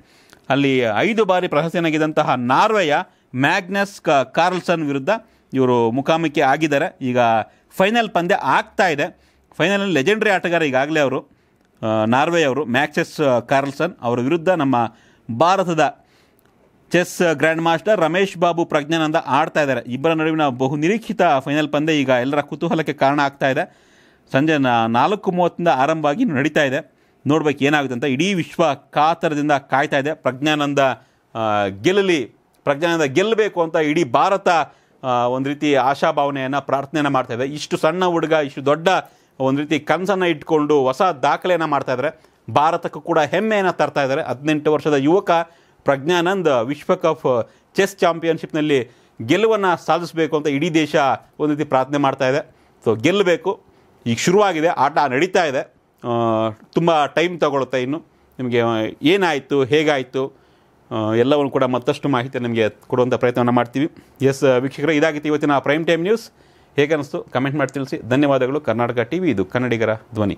ಅಲ್ಲಿ ಐದು ಬಾರಿ ಪ್ರಶಸ್ತಿಯನ್ನಾಗಿದ್ದಂತಹ ನಾರ್ವೆಯ ಮ್ಯಾಗ್ನಸ್ ಕಾರ್ಲ್ಸನ್ ವಿರುದ್ಧ ಇವರು ಮುಖಾಮುಖಿ ಆಗಿದ್ದಾರೆ ಈಗ ಫೈನಲ್ ಪಂದ್ಯ ಆಗ್ತಾ ಇದೆ ಫೈನಲಲ್ಲಿ ಲೆಜೆಂಡ್ರಿ ಆಟಗಾರ ಈಗಾಗಲೇ ಅವರು ನಾರ್ವೆಯವರು ಅವರು ಮ್ಯಾಕ್ಸೆಸ್ ಕಾರ್ಲ್ಸನ್ ಅವರ ವಿರುದ್ಧ ನಮ್ಮ ಭಾರತದ chess grandmaster Ramesh Babu Praggnanandhaa ಆಡ್ತಾ ಇದ್ದಾರೆ ಇಬ್ಬರ ನಡುವಿನ ಬಹು ನಿರೀಕ್ಷಿತ ಫೈನಲ್ ಪಂದ್ಯ ಈಗ ಎಲ್ಲರ ಕುತೂಹಲಕ್ಕೆ ಕಾರಣ ಆಗ್ತಾ ಇದೆ ಸಂಜೆ ನಾಲ್ಕು ಮೂವತ್ತಿಂದ ಆರಂಭವಾಗಿ ನಡೀತಾ ಇದೆ ನೋಡ್ಬೇಕು ಏನಾಗುತ್ತೆ ಅಂತ ಇಡೀ ವಿಶ್ವ ಕಾತರದಿಂದ ಕಾಯ್ತಾ ಇದೆ ಪ್ರಜ್ಞಾನಂದ ಗೆಲ್ಲಲಿ ಪ್ರಜ್ಞಾನಂದ ಗೆಲ್ಲಬೇಕು ಅಂತ ಇಡೀ ಭಾರತ ಒಂದು ರೀತಿ ಆಶಾಭಾವನೆಯನ್ನು ಪ್ರಾರ್ಥನೆಯನ್ನು ಮಾಡ್ತಾ ಇದೆ ಇಷ್ಟು ಸಣ್ಣ ಹುಡುಗ ಇಷ್ಟು ದೊಡ್ಡ ಒಂದು ರೀತಿ ಕನಸನ್ನು ಇಟ್ಕೊಂಡು ಹೊಸ ದಾಖಲೆಯನ್ನು ಮಾಡ್ತಾಯಿದ್ದಾರೆ ಭಾರತಕ್ಕೂ ಕೂಡ ಹೆಮ್ಮೆಯನ್ನು ತರ್ತಾ ಇದ್ದಾರೆ ಹದಿನೆಂಟು ವರ್ಷದ ಯುವಕ ಪ್ರಜ್ಞಾನಂದ ವಿಶ್ವಕಪ್ ಚೆಸ್ ಚಾಂಪಿಯನ್ಶಿಪ್ನಲ್ಲಿ ಗೆಲುವನ್ನು ಸಾಧಿಸಬೇಕು ಅಂತ ಇಡೀ ದೇಶ ಒಂದು ರೀತಿ ಪ್ರಾರ್ಥನೆ ಮಾಡ್ತಾ ಇದೆ ಸೊ ಗೆಲ್ಲಬೇಕು ಈಗ ಶುರುವಾಗಿದೆ ಆಟ ನಡೀತಾ ಇದೆ ತುಂಬ ಟೈಮ್ ತಗೊಳುತ್ತೆ ಇನ್ನು ನಿಮಗೆ ಏನಾಯಿತು ಹೇಗಾಯಿತು ಎಲ್ಲವನ್ನು ಕೂಡ ಮತ್ತಷ್ಟು ಮಾಹಿತಿ ನಿಮಗೆ ಕೊಡುವಂಥ ಪ್ರಯತ್ನವನ್ನು ಮಾಡ್ತೀವಿ ಎಸ್ ವೀಕ್ಷಕರ ಇದಾಗಿತ್ತು ಇವತ್ತಿನ ಪ್ರೈಮ್ ಟೈಮ್ ನ್ಯೂಸ್ ಹೇಗೆ ಅನ್ನಿಸ್ತು ಕಮೆಂಟ್ ಮಾಡಿ ತಿಳಿಸಿ ಧನ್ಯವಾದಗಳು ಕರ್ನಾಟಕ ಟಿ ವಿ ಇದು ಕನ್ನಡಿಗರ ಧ್ವನಿ